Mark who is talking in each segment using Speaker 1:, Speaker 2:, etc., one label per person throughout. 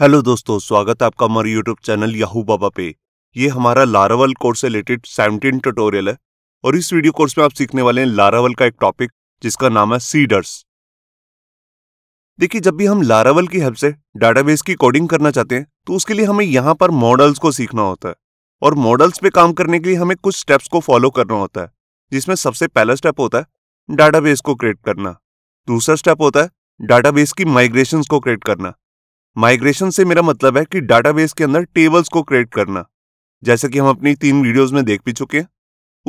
Speaker 1: hello दोस्तों स्वागत है आपका हमारे यूट्यूब चैनल याहू बाबा पे ये हमारा लारावल कोर्स से रिलेटेड सेवनटीन ट्यूटोरियल है और इस वीडियो कोर्स में आप सीखने वाले हैं लारावल का एक टॉपिक जिसका नाम है सीडर्स देखिए जब भी हम लारावल की हेल्प से डाटाबेस की कोडिंग करना चाहते हैं तो उसके लिए हमें यहाँ पर मॉडल्स को सीखना होता है और मॉडल्स पे काम करने के लिए हमें कुछ स्टेप्स को फॉलो करना होता है जिसमें सबसे पहला स्टेप होता है डाटाबेस को क्रिएट करना दूसरा स्टेप होता है डाटाबेस की माइग्रेशन को क्रिएट करना माइग्रेशन से मेरा मतलब है कि डाटाबेस के अंदर टेबल्स को क्रिएट करना जैसा कि हम अपनी तीन वीडियोस में देख भी चुके हैं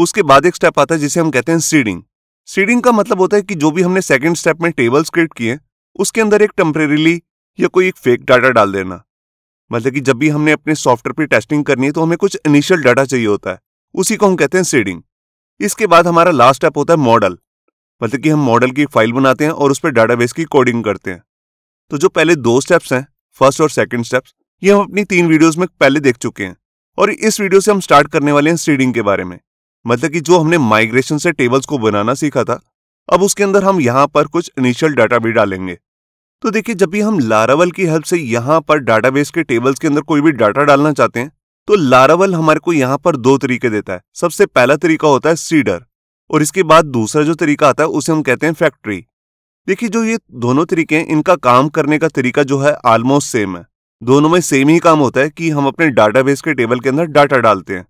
Speaker 1: उसके बाद एक स्टेप आता है जिसे हम कहते हैं सीडिंग सीडिंग का मतलब होता है कि जो भी हमने सेकेंड स्टेप में टेबल्स क्रिएट किए उसके अंदर एक टेम्परेली या कोई एक फेक डाटा डाल देना मतलब कि जब भी हमने अपने सॉफ्टवेयर पर टेस्टिंग करनी है तो हमें कुछ इनिशियल डाटा चाहिए होता है उसी को हम कहते हैं सीडिंग इसके बाद हमारा लास्ट स्टेप होता है मॉडल मतलब कि हम मॉडल की फाइल बनाते हैं और उस पर डाटाबेस की कोडिंग करते हैं तो जो पहले दो स्टेप्स हैं फर्स्ट और सेकेंड स्टेप्स ये हम अपनी तीन वीडियोज में पहले देख चुके हैं और इस वीडियो से हम स्टार्ट करने वाले हैं सीडिंग के बारे में मतलब कि जो हमने माइग्रेशन से टेबल्स को बनाना सीखा था अब उसके अंदर हम यहाँ पर कुछ इनिशियल डाटा भी डालेंगे तो देखिए जब भी हम लारावल की हेल्प से यहाँ पर डाटाबेस के टेबल्स के अंदर कोई भी डाटा डालना चाहते हैं तो लारावल हमारे को यहाँ पर दो तरीके देता है सबसे पहला तरीका होता है सीडर और इसके बाद दूसरा जो तरीका आता है उसे हम कहते हैं फैक्ट्री देखिए जो ये दोनों तरीके हैं इनका काम करने का तरीका जो है ऑलमोस्ट सेम है दोनों में सेम ही काम होता है कि हम अपने डाटाबेस के टेबल के अंदर डाटा डालते हैं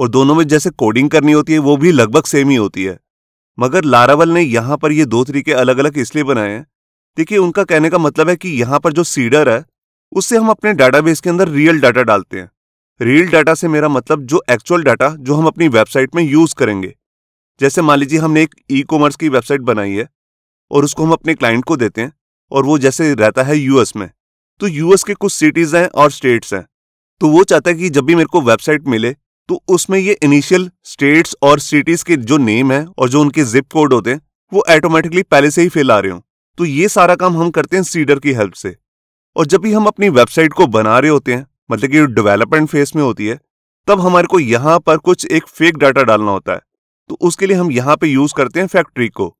Speaker 1: और दोनों में जैसे कोडिंग करनी होती है वो भी लगभग सेम ही होती है मगर लारावल ने यहाँ पर ये दो तरीके अलग अलग इसलिए बनाए हैं देखिए उनका कहने का मतलब है कि यहाँ पर जो सीडर है उससे हम अपने डाटाबेस के अंदर रियल डाटा डालते हैं रियल डाटा से मेरा मतलब जो एक्चुअल डाटा जो हम अपनी वेबसाइट में यूज करेंगे जैसे मान लीजिए हमने एक ई कॉमर्स की वेबसाइट बनाई है और उसको हम अपने क्लाइंट को देते हैं और वो जैसे रहता है यूएस में तो यूएस के कुछ सिटीज हैं और स्टेट्स हैं तो वो चाहता है कि जब भी मेरे को वेबसाइट मिले तो उसमें ये इनिशियल स्टेट्स और सिटीज के जो नेम है और जो उनके जिप कोड होते हैं वो ऑटोमेटिकली पहले से ही फिल आ रहे हों तो ये सारा काम हम करते हैं सीडर की हेल्प से और जब भी हम अपनी वेबसाइट को बना रहे होते हैं मतलब कि डेवलपमेंट फेज में होती है तब हमारे को यहाँ पर कुछ एक फेक डाटा डालना होता है तो उसके लिए हम यहाँ पे यूज करते हैं फैक्ट्री को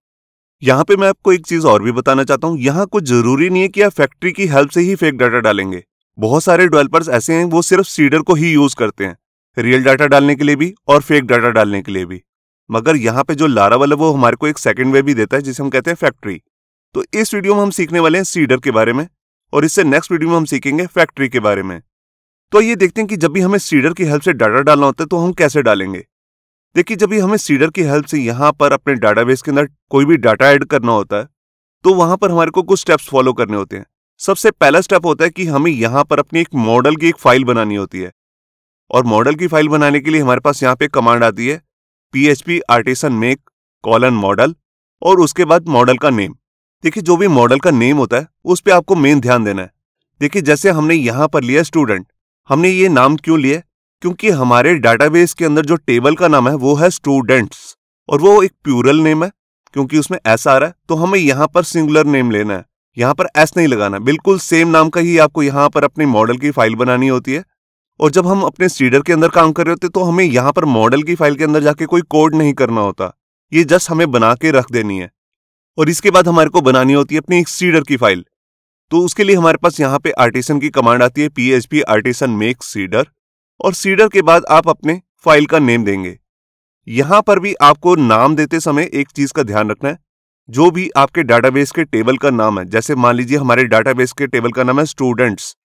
Speaker 1: यहाँ पे मैं आपको एक चीज और भी बताना चाहता हूँ यहाँ कुछ जरूरी नहीं है कि आप फैक्ट्री की हेल्प से ही फेक डाटा डालेंगे बहुत सारे डेवलपर्स ऐसे हैं वो सिर्फ सीडर को ही यूज करते हैं रियल डाटा डालने के लिए भी और फेक डाटा डालने के लिए भी मगर यहाँ पे जो लारा वाला वो हमारे को एक सेकेंड वे भी देता है जिसे हम कहते हैं फैक्ट्री तो इस वीडियो में हम सीखने वाले हैं सीडर के बारे में और इससे नेक्स्ट वीडियो में हम सीखेंगे फैक्ट्री के बारे में तो ये देखते हैं कि जब भी हमें सीडर की हेल्प से डाटा डालना होता है तो हम कैसे डालेंगे देखिए जब भी हमें सीडर की हेल्प से यहाँ पर अपने डाटाबेस के अंदर कोई भी डाटा ऐड करना होता है तो वहां पर हमारे को कुछ स्टेप्स फॉलो करने होते हैं सबसे पहला स्टेप होता है कि हमें यहाँ पर अपनी एक मॉडल की एक फाइल बनानी होती है और मॉडल की फाइल बनाने के लिए हमारे पास यहाँ पे कमांड आती है P H P artisan make colon model और उसके बाद मॉडल का नेम देखिए जो भी मॉडल का नेम होता है उस पर आपको मेन ध्यान देना है देखिए जैसे हमने यहाँ पर लिया स्टूडेंट हमने ये नाम क्यों लिया क्योंकि हमारे डाटाबेस के अंदर जो टेबल का नाम है वो है स्टूडेंट्स और वो एक प्यूरल नेम है क्योंकि उसमें एस आ रहा है तो हमें यहां पर सिंगुलर नेम लेना है यहां पर एस नहीं लगाना बिल्कुल सेम नाम का ही आपको यहां पर अपने मॉडल की फाइल बनानी होती है और जब हम अपने सीडर के अंदर काम कर रहे होते तो हमें यहां पर मॉडल की फाइल के अंदर जाके कोई कोड नहीं करना होता ये जस्ट हमें बना के रख देनी है और इसके बाद हमारे को बनानी होती है अपनी एक सीडर की फाइल तो उसके लिए हमारे पास यहाँ पे आर्टिसन की कमांड आती है P H P artisan make seeder और सीडर के बाद आप अपने फाइल का नेम देंगे यहां पर भी आपको नाम देते समय एक चीज का ध्यान रखना है जो भी आपके डाटाबेस के टेबल का नाम है जैसे मान लीजिए हमारे डाटाबेस के टेबल का नाम है स्टूडेंट्स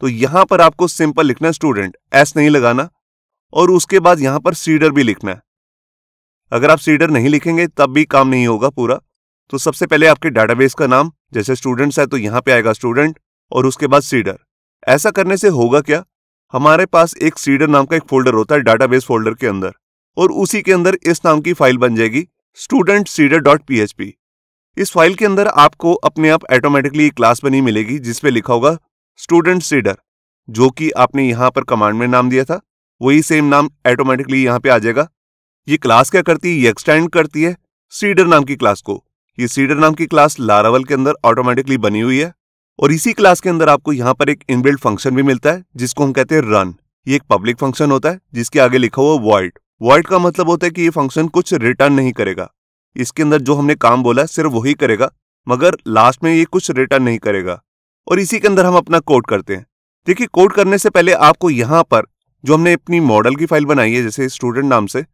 Speaker 1: तो यहां पर आपको सिंपल लिखना है स्टूडेंट एस नहीं लगाना और उसके बाद यहां पर सीडर भी लिखना है अगर आप सीडर नहीं लिखेंगे तब भी काम नहीं होगा पूरा तो सबसे पहले आपके डाटाबेस का नाम जैसे स्टूडेंट्स है तो यहां पे आएगा स्टूडेंट और उसके बाद सीडर ऐसा करने से होगा क्या हमारे पास एक सीडर नाम का एक फोल्डर होता है डाटाबेस फोल्डर के अंदर और उसी के अंदर इस नाम की फाइल बन जाएगी स्टूडेंट सीडर डॉट पी इस फाइल के अंदर आपको अपने आप ऑटोमेटिकली क्लास बनी मिलेगी जिसपे लिखा होगा स्टूडेंट सीडर जो कि आपने यहाँ पर कमांड में नाम दिया था वही सेम नाम ऑटोमेटिकली यहाँ पे आ जाएगा ये क्लास क्या करती है ये एक्सटेंड करती है सीडर नाम की क्लास को ये सीडर नाम की क्लास लारावल के अंदर ऑटोमेटिकली बनी हुई है और इसी क्लास के अंदर आपको यहाँ पर एक इनबिल्ड फंक्शन भी मिलता है जिसको हम कहते हैं रन ये एक पब्लिक फंक्शन होता है जिसके आगे लिखा हुआ वॉइड वॉइड का मतलब होता है कि ये फंक्शन कुछ रिटर्न नहीं करेगा इसके अंदर जो हमने काम बोला सिर्फ वही करेगा मगर लास्ट में ये कुछ रिटर्न नहीं करेगा और इसी के अंदर हम अपना कोड करते हैं देखिए कोड करने से पहले आपको यहाँ पर जो हमने अपनी मॉडल की फाइल बनाई है जैसे स्टूडेंट नाम से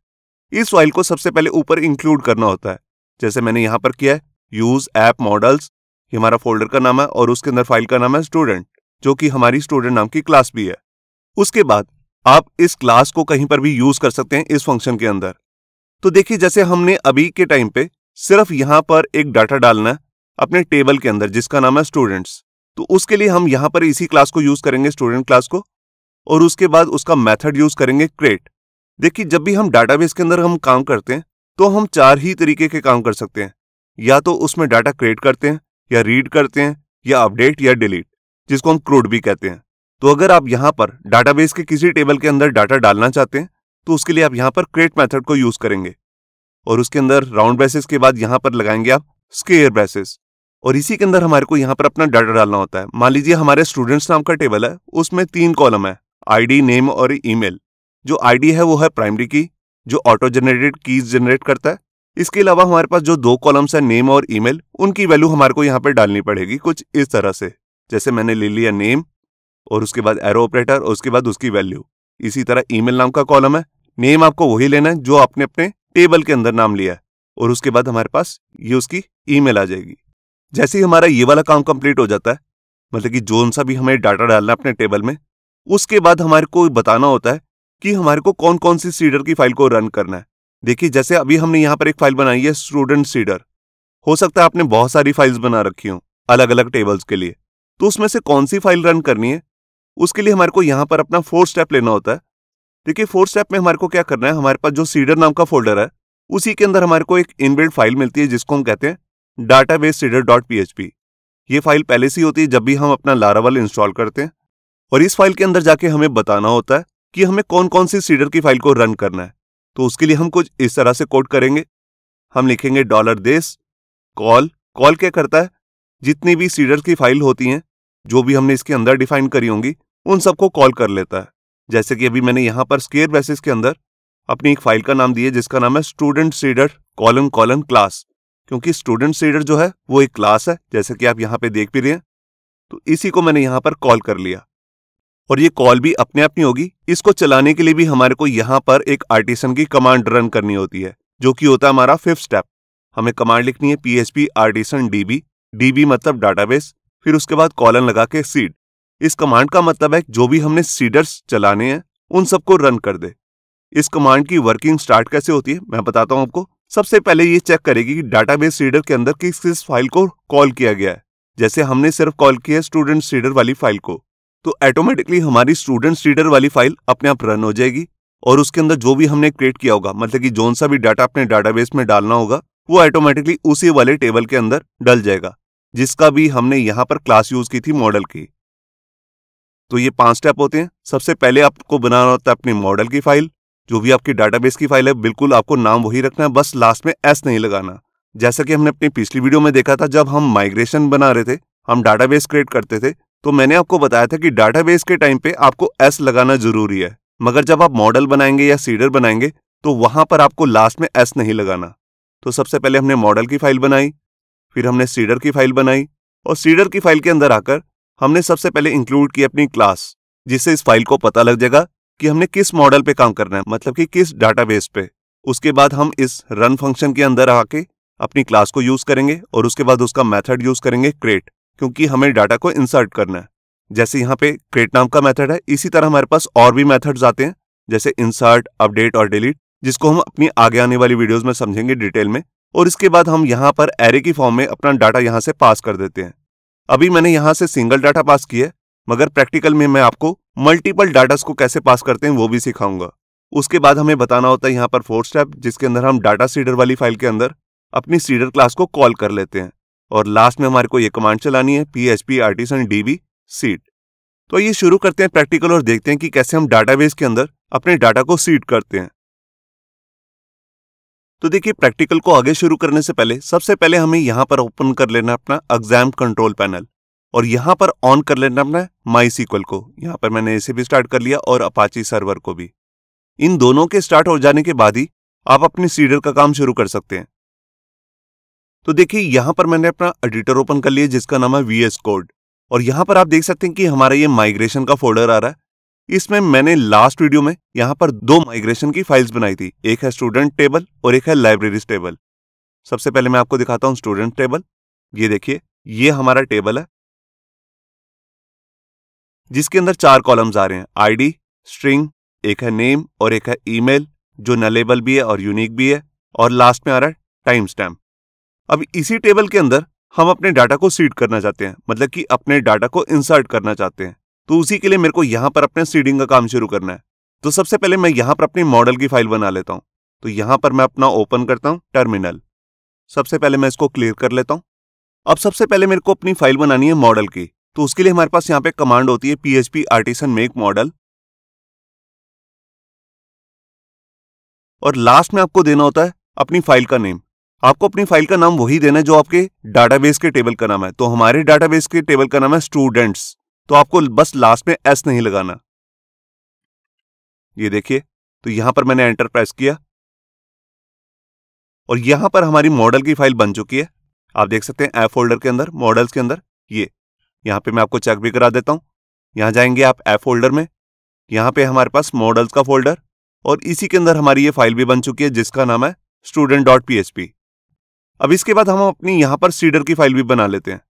Speaker 1: इस फाइल को सबसे पहले ऊपर इंक्लूड करना होता है जैसे मैंने यहाँ पर किया है यूज ऐप मॉडल्स ये हमारा फोल्डर का नाम है और उसके अंदर फाइल का नाम है स्टूडेंट जो कि हमारी स्टूडेंट नाम की क्लास भी है उसके बाद आप इस क्लास को कहीं पर भी यूज कर सकते हैं इस फंक्शन के अंदर तो देखिए जैसे हमने अभी के टाइम पे सिर्फ यहां पर एक डाटा डालना है अपने टेबल के अंदर जिसका नाम है स्टूडेंट्स तो उसके लिए हम यहां पर इसी क्लास को यूज करेंगे स्टूडेंट क्लास को और उसके बाद उसका मेथड यूज करेंगे क्रिएट देखिए जब भी हम डाटाबेस के अंदर हम काम करते हैं तो हम चार ही तरीके के काम कर सकते हैं या तो उसमें डाटा क्रिएट करते हैं या रीड करते हैं या अपडेट या डिलीट जिसको हम क्रूड भी कहते हैं तो अगर आप यहाँ पर डाटाबेस के किसी टेबल के अंदर डाटा डालना चाहते हैं तो उसके लिए आप यहाँ पर क्रेट मेथड को यूज करेंगे और उसके अंदर राउंड बेसिस के बाद यहाँ पर लगाएंगे आप स्केयर बेसिस और इसी के अंदर हमारे को यहाँ पर अपना डाटा डालना होता है मान लीजिए हमारे स्टूडेंट्स नाम का टेबल है उसमें तीन कॉलम है आईडी नेम और ईमेल जो आईडी है वो है प्राइमरी की जो ऑटो जनरेटेड कीज जनरेट करता है इसके अलावा हमारे पास जो दो कॉलम्स है नेम और ईमेल उनकी वैल्यू हमारे को यहाँ पर डालनी पड़ेगी कुछ इस तरह से जैसे मैंने ले लिया नेम और उसके बाद एरो ऑपरेटर और उसके बाद उसकी वैल्यू इसी तरह ईमेल नाम का कॉलम है नेम आपको वही लेना है जो आपने अपने टेबल के अंदर नाम लिया है और उसके बाद हमारे पास ये उसकी ईमेल आ जाएगी जैसे ही हमारा ये वाला काम कंप्लीट हो जाता है मतलब कि जोन सा भी हमें डाटा डालना है अपने टेबल में उसके बाद हमारे को बताना होता है कि हमारे को कौन कौन सी सीडर की फाइल को रन करना है देखिए जैसे अभी हमने यहाँ पर एक फाइल बनाई है स्टूडेंट सीडर हो सकता है आपने बहुत सारी फाइल्स बना रखी हो अलग अलग टेबल्स के लिए तो उसमें से कौन सी फाइल रन करनी है उसके लिए हमारे को यहाँ पर अपना फोर स्टेप लेना होता है देखिए फोर स्टेप में हमारे को क्या करना है हमारे पास जो सीडर नाम का फोल्डर है उसी के अंदर हमारे को एक इनबिल्ड फाइल मिलती है जिसको हम कहते हैं database seeder dot P ये फाइल पहले से होती है जब भी हम अपना लारावल इंस्टॉल करते हैं और इस फाइल के अंदर जाके हमें बताना होता है कि हमें कौन कौन सी सीडर की फाइल को रन करना है तो उसके लिए हम कुछ इस तरह से कोड करेंगे हम लिखेंगे डॉलर देश कॉल कॉल क्या करता है जितनी भी सीडर्स की फाइल होती हैं जो भी हमने इसके अंदर डिफाइन करी होंगी उन सबको कॉल कर लेता है जैसे कि अभी मैंने यहाँ पर स्केयर बेसिस के अंदर अपनी एक फाइल का नाम दिया जिसका नाम है student seeder column column class क्योंकि स्टूडेंट सीडर जो है वो एक क्लास है जैसे कि आप यहाँ पे देख भी रहे हैं तो इसी को मैंने यहाँ पर कॉल कर लिया और ये कॉल भी अपने आप नहीं होगी इसको चलाने के लिए भी हमारे को यहाँ पर एक आर्टिसन की कमांड रन करनी होती है जो कि होता है हमारा फिफ्थ स्टेप हमें कमांड लिखनी है P H P artisan DB DB मतलब डाटाबेस फिर उसके बाद कॉलन लगा के सीड इस कमांड का मतलब है जो भी हमने सीडर्स चलाने हैं उन सबको रन कर दे इस कमांड की वर्किंग स्टार्ट कैसे होती है मैं बताता हूं आपको सबसे पहले ये चेक करेगी कि डाटाबेस सीडर के अंदर किस किस फाइल को कॉल किया गया है जैसे हमने सिर्फ कॉल किया स्टूडेंट सीडर वाली फाइल को तो ऑटोमेटिकली हमारी स्टूडेंट्स रीडर वाली फाइल अपने आप रन हो जाएगी और उसके अंदर जो भी हमने क्रिएट किया होगा मतलब कि जोन सा भी डाटा अपने डाटाबेस में डालना होगा वो ऑटोमेटिकली उसी वाले टेबल के अंदर डल जाएगा जिसका भी हमने यहाँ पर क्लास यूज की थी मॉडल की तो ये पांच स्टेप होते हैं सबसे पहले आपको बनाना होता है अपनी मॉडल की फाइल जो भी आपकी डाटाबेस की फाइल है बिल्कुल आपको नाम वही रखना है बस लास्ट में एस नहीं लगाना जैसा कि हमने अपनी पिछली वीडियो में देखा था जब हम माइग्रेशन बना रहे थे हम डाटाबेस क्रिएट करते थे तो मैंने आपको बताया था कि डाटाबेस के टाइम पे आपको एस लगाना जरूरी है मगर जब आप मॉडल बनाएंगे या सीडर बनाएंगे तो वहां पर आपको लास्ट में एस नहीं लगाना तो सबसे पहले हमने मॉडल की फाइल बनाई फिर हमने सीडर की फाइल बनाई और सीडर की फाइल के अंदर आकर हमने सबसे पहले इंक्लूड की अपनी क्लास जिससे इस फाइल को पता लग जाएगा कि हमने किस मॉडल पे काम करना है मतलब कि किस डाटाबेस पे उसके बाद हम इस रन फंक्शन के अंदर आके अपनी क्लास को यूज करेंगे और उसके बाद उसका मेथड यूज करेंगे क्रेट क्योंकि हमें डाटा को इंसर्ट करना है जैसे यहाँ पे क्रेट नाम का मेथड है इसी तरह हमारे पास और भी मेथड्स आते हैं जैसे इंसर्ट अपडेट और डिलीट जिसको हम अपनी आगे आने वाली वीडियोस में समझेंगे डिटेल में और इसके बाद हम यहाँ पर एरे की फॉर्म में अपना डाटा यहाँ से पास कर देते हैं अभी मैंने यहाँ से सिंगल डाटा पास किया मगर प्रैक्टिकल में मैं आपको मल्टीपल डाटाज को कैसे पास करते हैं वो भी सिखाऊंगा उसके बाद हमें बताना होता है यहाँ पर फोर्थ स्टेप जिसके अंदर हम डाटा सीडर वाली फाइल के अंदर अपनी सीडर क्लास को कॉल कर लेते हैं और लास्ट में हमारे को ये कमांड चलानी है P H P artisan D B seed तो ये शुरू करते हैं प्रैक्टिकल और देखते हैं कि कैसे हम डाटाबेस के अंदर अपने डाटा को सीड करते हैं तो देखिए प्रैक्टिकल को आगे शुरू करने से पहले सबसे पहले हमें यहाँ पर ओपन कर लेना अपना एग्जाम कंट्रोल पैनल और यहाँ पर ऑन कर लेना अपना माई सीक्वल को यहाँ पर मैंने इसे भी स्टार्ट कर लिया और अपाची सर्वर को भी इन दोनों के स्टार्ट हो जाने के बाद ही आप अपने सीडर का काम शुरू कर सकते हैं तो देखिए यहां पर मैंने अपना एडिटर ओपन कर लिया जिसका नाम है वीएस कोड और यहां पर आप देख सकते हैं कि हमारा ये माइग्रेशन का फोल्डर आ रहा है इसमें मैंने लास्ट वीडियो में यहां पर दो माइग्रेशन की फाइल्स बनाई थी एक है स्टूडेंट टेबल और एक है लाइब्रेरीज टेबल सबसे पहले मैं आपको दिखाता हूं स्टूडेंट टेबल ये देखिए ये हमारा टेबल है जिसके अंदर चार कॉलम्स आ रहे हैं आईडी स्ट्रिंग एक है नेम और एक है ईमेल जो नलेबल भी है और यूनिक भी है और लास्ट में आ रहा है टाइम स्टैम्प अब इसी टेबल के अंदर हम अपने डाटा को सीड करना चाहते हैं मतलब कि अपने डाटा को इंसर्ट करना चाहते हैं तो उसी के लिए मेरे को यहाँ पर अपने सीडिंग का काम शुरू करना है तो सबसे पहले मैं यहाँ पर अपनी मॉडल की फाइल बना लेता हूँ तो यहाँ पर मैं अपना ओपन करता हूँ टर्मिनल सबसे पहले मैं इसको क्लियर कर लेता हूँ अब सबसे पहले मेरे
Speaker 2: को अपनी फाइल बनानी है मॉडल की तो उसके लिए हमारे पास यहाँ पे कमांड होती है पीएचपी आर्टिसन मेक मॉडल और लास्ट में आपको देना होता है अपनी फाइल का नेम आपको अपनी फाइल का नाम वही देना है जो आपके डाटाबेस के टेबल का नाम है
Speaker 1: तो हमारे डाटाबेस के टेबल का नाम है स्टूडेंट्स तो आपको बस लास्ट में एस नहीं लगाना
Speaker 2: ये देखिए तो यहां पर मैंने एंटर प्रेस किया और यहां पर हमारी मॉडल की फाइल बन चुकी है आप देख सकते हैं एफ फोल्डर के अंदर
Speaker 1: मॉडल्स के अंदर ये यहां पे मैं आपको चेक भी करा देता हूं यहां जाएंगे आप एफ फोल्डर में यहां पे हमारे पास मॉडल्स का फोल्डर और इसी के अंदर हमारी ये फाइल भी बन चुकी है जिसका नाम है student dot P H P अब इसके बाद हम अपनी यहां पर सीडर की फाइल भी बना लेते हैं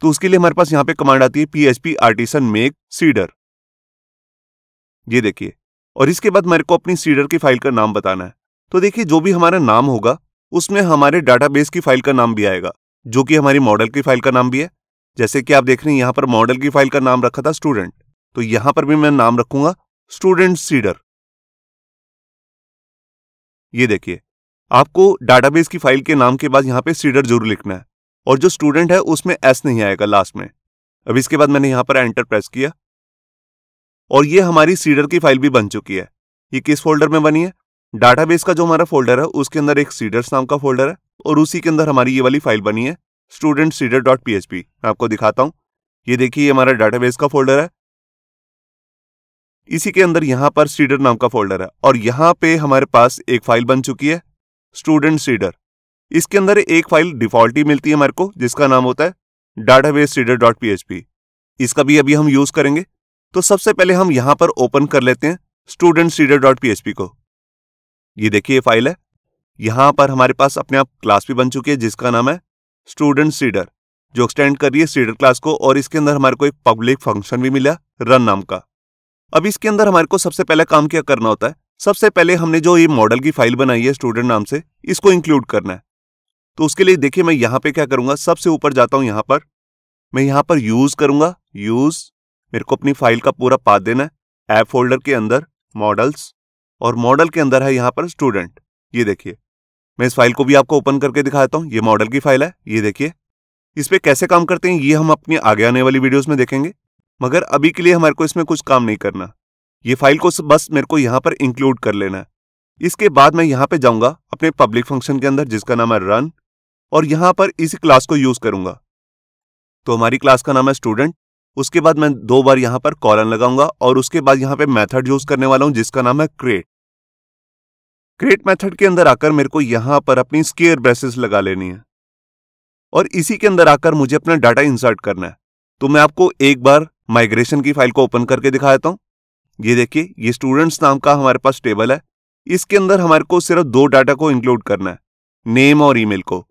Speaker 1: तो उसके लिए हमारे पास यहां पे कमांड आती है P H P artisan make seeder ये देखिए और इसके बाद मेरे को अपनी सीडर की फाइल का नाम बताना है तो देखिए जो भी हमारा नाम होगा उसमें हमारे डाटाबेस की फाइल का नाम भी आएगा जो कि हमारी मॉडल की फाइल का नाम भी है जैसे कि आप देख रहे हैं यहां पर मॉडल की फाइल का नाम रखा था स्टूडेंट तो यहां पर भी मैं
Speaker 2: नाम रखूंगा स्टूडेंट सीडर ये देखिए आपको डाटाबेस की फाइल के नाम के बाद यहाँ पे सीडर जरूर लिखना है और जो स्टूडेंट है
Speaker 1: उसमें एस नहीं आएगा लास्ट में अब इसके बाद मैंने यहाँ पर एंटर प्रेस किया और ये हमारी सीडर की फाइल भी बन चुकी है ये किस फोल्डर में बनी है डाटाबेस का जो हमारा फोल्डर है उसके अंदर एक सीडर्स नाम का फोल्डर है और उसी के अंदर हमारी ये वाली फाइल बनी है student seeder dot P H P मैं आपको दिखाता हूँ ये देखिए ये हमारा डाटाबेस का फोल्डर है इसी के अंदर यहाँ पर सीडर नाम का फोल्डर है और यहाँ पे हमारे पास एक फाइल बन चुकी है स्टूडेंट सीडर इसके अंदर एक फाइल डिफॉल्ट ही मिलती है हमारे को जिसका नाम होता है डाटाबेस सीडर डॉट पी इसका भी अभी हम यूज करेंगे तो सबसे पहले हम यहां पर ओपन कर लेते हैं स्टूडेंट सीडर डॉट पी को ये देखिए फाइल है यहां पर हमारे पास अपने आप क्लास भी बन चुकी है जिसका नाम है स्टूडेंट सीडर जो एक्सटेंड कर रही है सीडर क्लास को और इसके अंदर हमारे को एक पब्लिक फंक्शन भी मिला रन नाम का अब इसके अंदर हमारे को सबसे पहले काम क्या करना होता है सबसे पहले हमने जो ये मॉडल की फाइल बनाई है स्टूडेंट नाम से इसको इंक्लूड करना है तो उसके लिए देखिए मैं यहां पे क्या करूंगा सबसे ऊपर जाता हूं यहां पर मैं यहां पर यूज करूंगा यूज मेरे को अपनी फाइल का पूरा पाथ देना है ऐप फोल्डर के अंदर मॉडल्स और मॉडल के अंदर है यहां पर स्टूडेंट ये देखिए मैं इस फाइल को भी आपको ओपन करके दिखाता हूँ ये मॉडल की फाइल है ये देखिए इस पर कैसे काम करते हैं ये हम अपनी आगे आने वाली वीडियोज में देखेंगे मगर अभी के लिए हमारे को इसमें कुछ काम नहीं करना ये फाइल को बस मेरे को यहाँ पर इंक्लूड कर लेना है इसके बाद मैं यहाँ पे जाऊंगा अपने पब्लिक फंक्शन के अंदर जिसका नाम है रन और यहाँ पर इसी क्लास को यूज करूंगा तो हमारी क्लास का नाम है स्टूडेंट उसके बाद मैं दो बार यहाँ पर कॉलन लगाऊंगा और उसके बाद यहाँ पे मेथड यूज करने वाला हूँ जिसका नाम है क्रेट क्रेट मेथड के अंदर आकर मेरे को यहाँ पर अपनी स्केयर ब्रेसेस लगा लेनी है और इसी के अंदर आकर मुझे अपना डाटा इंसर्ट करना है तो मैं आपको एक बार माइग्रेशन की फाइल को ओपन करके दिखा देता हूँ ये देखिए ये स्टूडेंट्स नाम का हमारे पास टेबल है इसके अंदर हमारे को सिर्फ दो डाटा को इंक्लूड करना है नेम और ईमेल को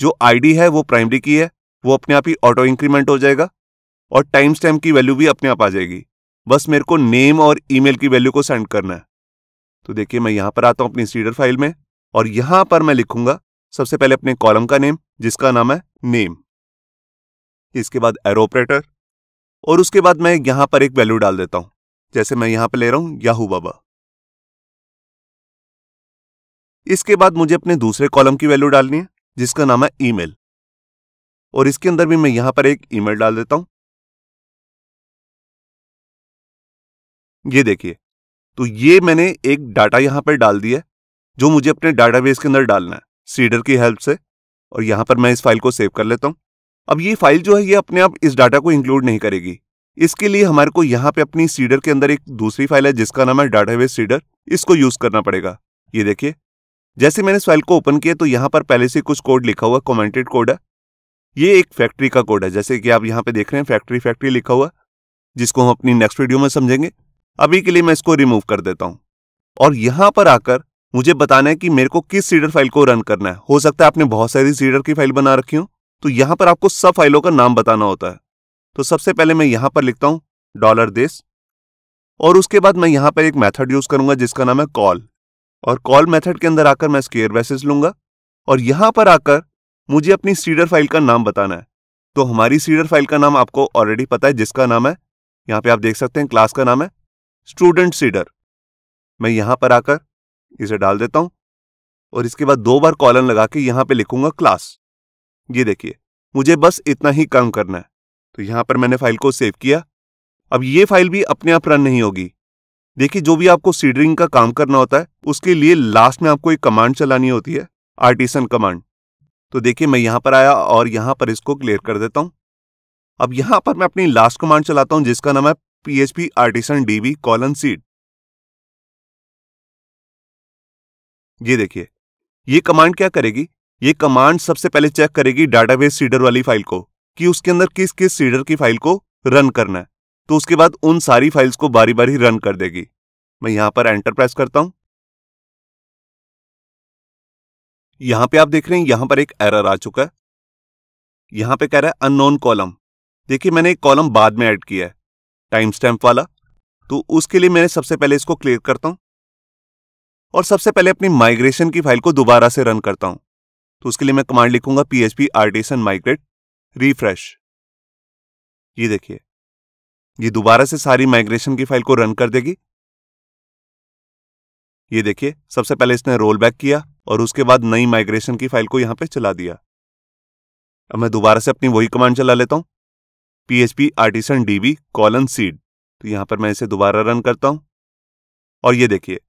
Speaker 1: जो आईडी है वो प्राइमरी की है वो अपने आप ही ऑटो इंक्रीमेंट हो जाएगा और टाइम स्टैम्प की वैल्यू भी अपने आप आ जाएगी बस मेरे को नेम और ईमेल की वैल्यू को सेंड करना है तो देखिए मैं यहाँ पर आता हूँ अपनी सीडर फाइल में और यहाँ पर मैं लिखूंगा सबसे पहले अपने कॉलम का नेम जिसका नाम है नेम
Speaker 2: इसके बाद एरो ऑपरेटर और उसके बाद मैं यहाँ पर एक वैल्यू डाल देता हूँ जैसे मैं यहां पर ले रहा हूं याहू बाबा इसके बाद मुझे अपने दूसरे कॉलम की वैल्यू डालनी है जिसका नाम है ईमेल और इसके अंदर भी मैं यहां पर एक ईमेल डाल देता हूं ये देखिए तो ये मैंने एक डाटा यहां पर डाल दिया जो मुझे अपने
Speaker 1: डाटाबेस के अंदर डालना है सीडर की हेल्प से और यहां पर मैं इस फाइल को सेव कर लेता हूं अब ये फाइल जो है ये अपने आप इस डाटा को इंक्लूड नहीं करेगी इसके लिए हमारे को यहाँ पे अपनी सीडर के अंदर एक दूसरी फाइल है जिसका नाम है डाटाबेस सीडर इसको यूज करना पड़ेगा ये देखिए जैसे मैंने इस फाइल को ओपन किया तो यहाँ पर पहले से कुछ कोड लिखा हुआ कॉमेंटेड कोड है ये एक फैक्ट्री का कोड है जैसे कि आप यहाँ पे देख रहे हैं फैक्ट्री फैक्ट्री लिखा हुआ जिसको हम अपनी नेक्स्ट वीडियो में समझेंगे अभी के लिए मैं इसको रिमूव कर देता हूँ और यहाँ पर आकर मुझे बताना है कि मेरे को किस सीडर फाइल को रन करना है हो सकता है आपने बहुत सारी सीडर की फाइल बना रखी हो तो यहाँ पर आपको सब फाइलों का नाम बताना होता है तो सबसे पहले मैं यहां पर लिखता हूं डॉलर दिस और उसके बाद मैं यहां पर एक मेथड यूज करूंगा जिसका नाम है कॉल और कॉल मेथड के अंदर आकर मैं स्केयर बेसिस लूंगा और यहां पर आकर मुझे अपनी सीडर फाइल का नाम बताना है तो हमारी सीडर फाइल का नाम आपको ऑलरेडी पता है जिसका नाम है यहां पे आप देख सकते हैं क्लास का नाम है स्टूडेंट सीडर मैं यहां पर आकर इसे डाल देता हूं और इसके बाद दो बार कॉलन लगा के यहां पे लिखूंगा क्लास ये देखिए मुझे बस इतना ही काम करना है तो यहां पर मैंने फाइल को सेव किया अब ये फाइल भी अपने आप रन नहीं होगी देखिए जो भी आपको सीडरिंग का काम करना होता है उसके लिए लास्ट में आपको एक कमांड चलानी होती है आर्टिसन कमांड तो देखिए मैं यहां पर आया और यहां पर इसको क्लियर कर देता
Speaker 2: हूं अब यहां पर मैं अपनी लास्ट कमांड चलाता हूं जिसका नाम है P H P artisan DB colon seed ये देखिए ये कमांड क्या करेगी ये कमांड सबसे पहले चेक करेगी डाटाबेस सीडर वाली फाइल को
Speaker 1: कि उसके अंदर किस किस सीडर की फाइल को रन करना है तो उसके बाद उन सारी फाइल्स को बारी बारी
Speaker 2: रन कर देगी मैं यहां पर एंटर प्रेस करता हूं यहां पे आप देख रहे हैं यहां पर एक एरर आ चुका है यहां पे कह रहा है
Speaker 1: अननोन कॉलम देखिए मैंने एक कॉलम बाद में ऐड किया है टाइम स्टैम्प वाला तो उसके लिए मैंने सबसे पहले इसको क्लियर करता हूं और सबसे पहले अपनी माइग्रेशन की फाइल को दोबारा से रन करता हूं तो उसके लिए मैं कमांड लिखूंगा पीएचपी आर्टिसन माइग्रेट रिफ्रेश
Speaker 2: ये देखिए ये दोबारा से सारी माइग्रेशन की फाइल को रन कर देगी ये देखिए सबसे पहले इसने रोल बैक किया
Speaker 1: और उसके बाद नई माइग्रेशन की फाइल को यहां पे चला दिया अब मैं दोबारा से अपनी वही कमांड चला लेता हूं php artisan db colon seed तो यहां पर मैं इसे दोबारा रन करता हूं और ये देखिए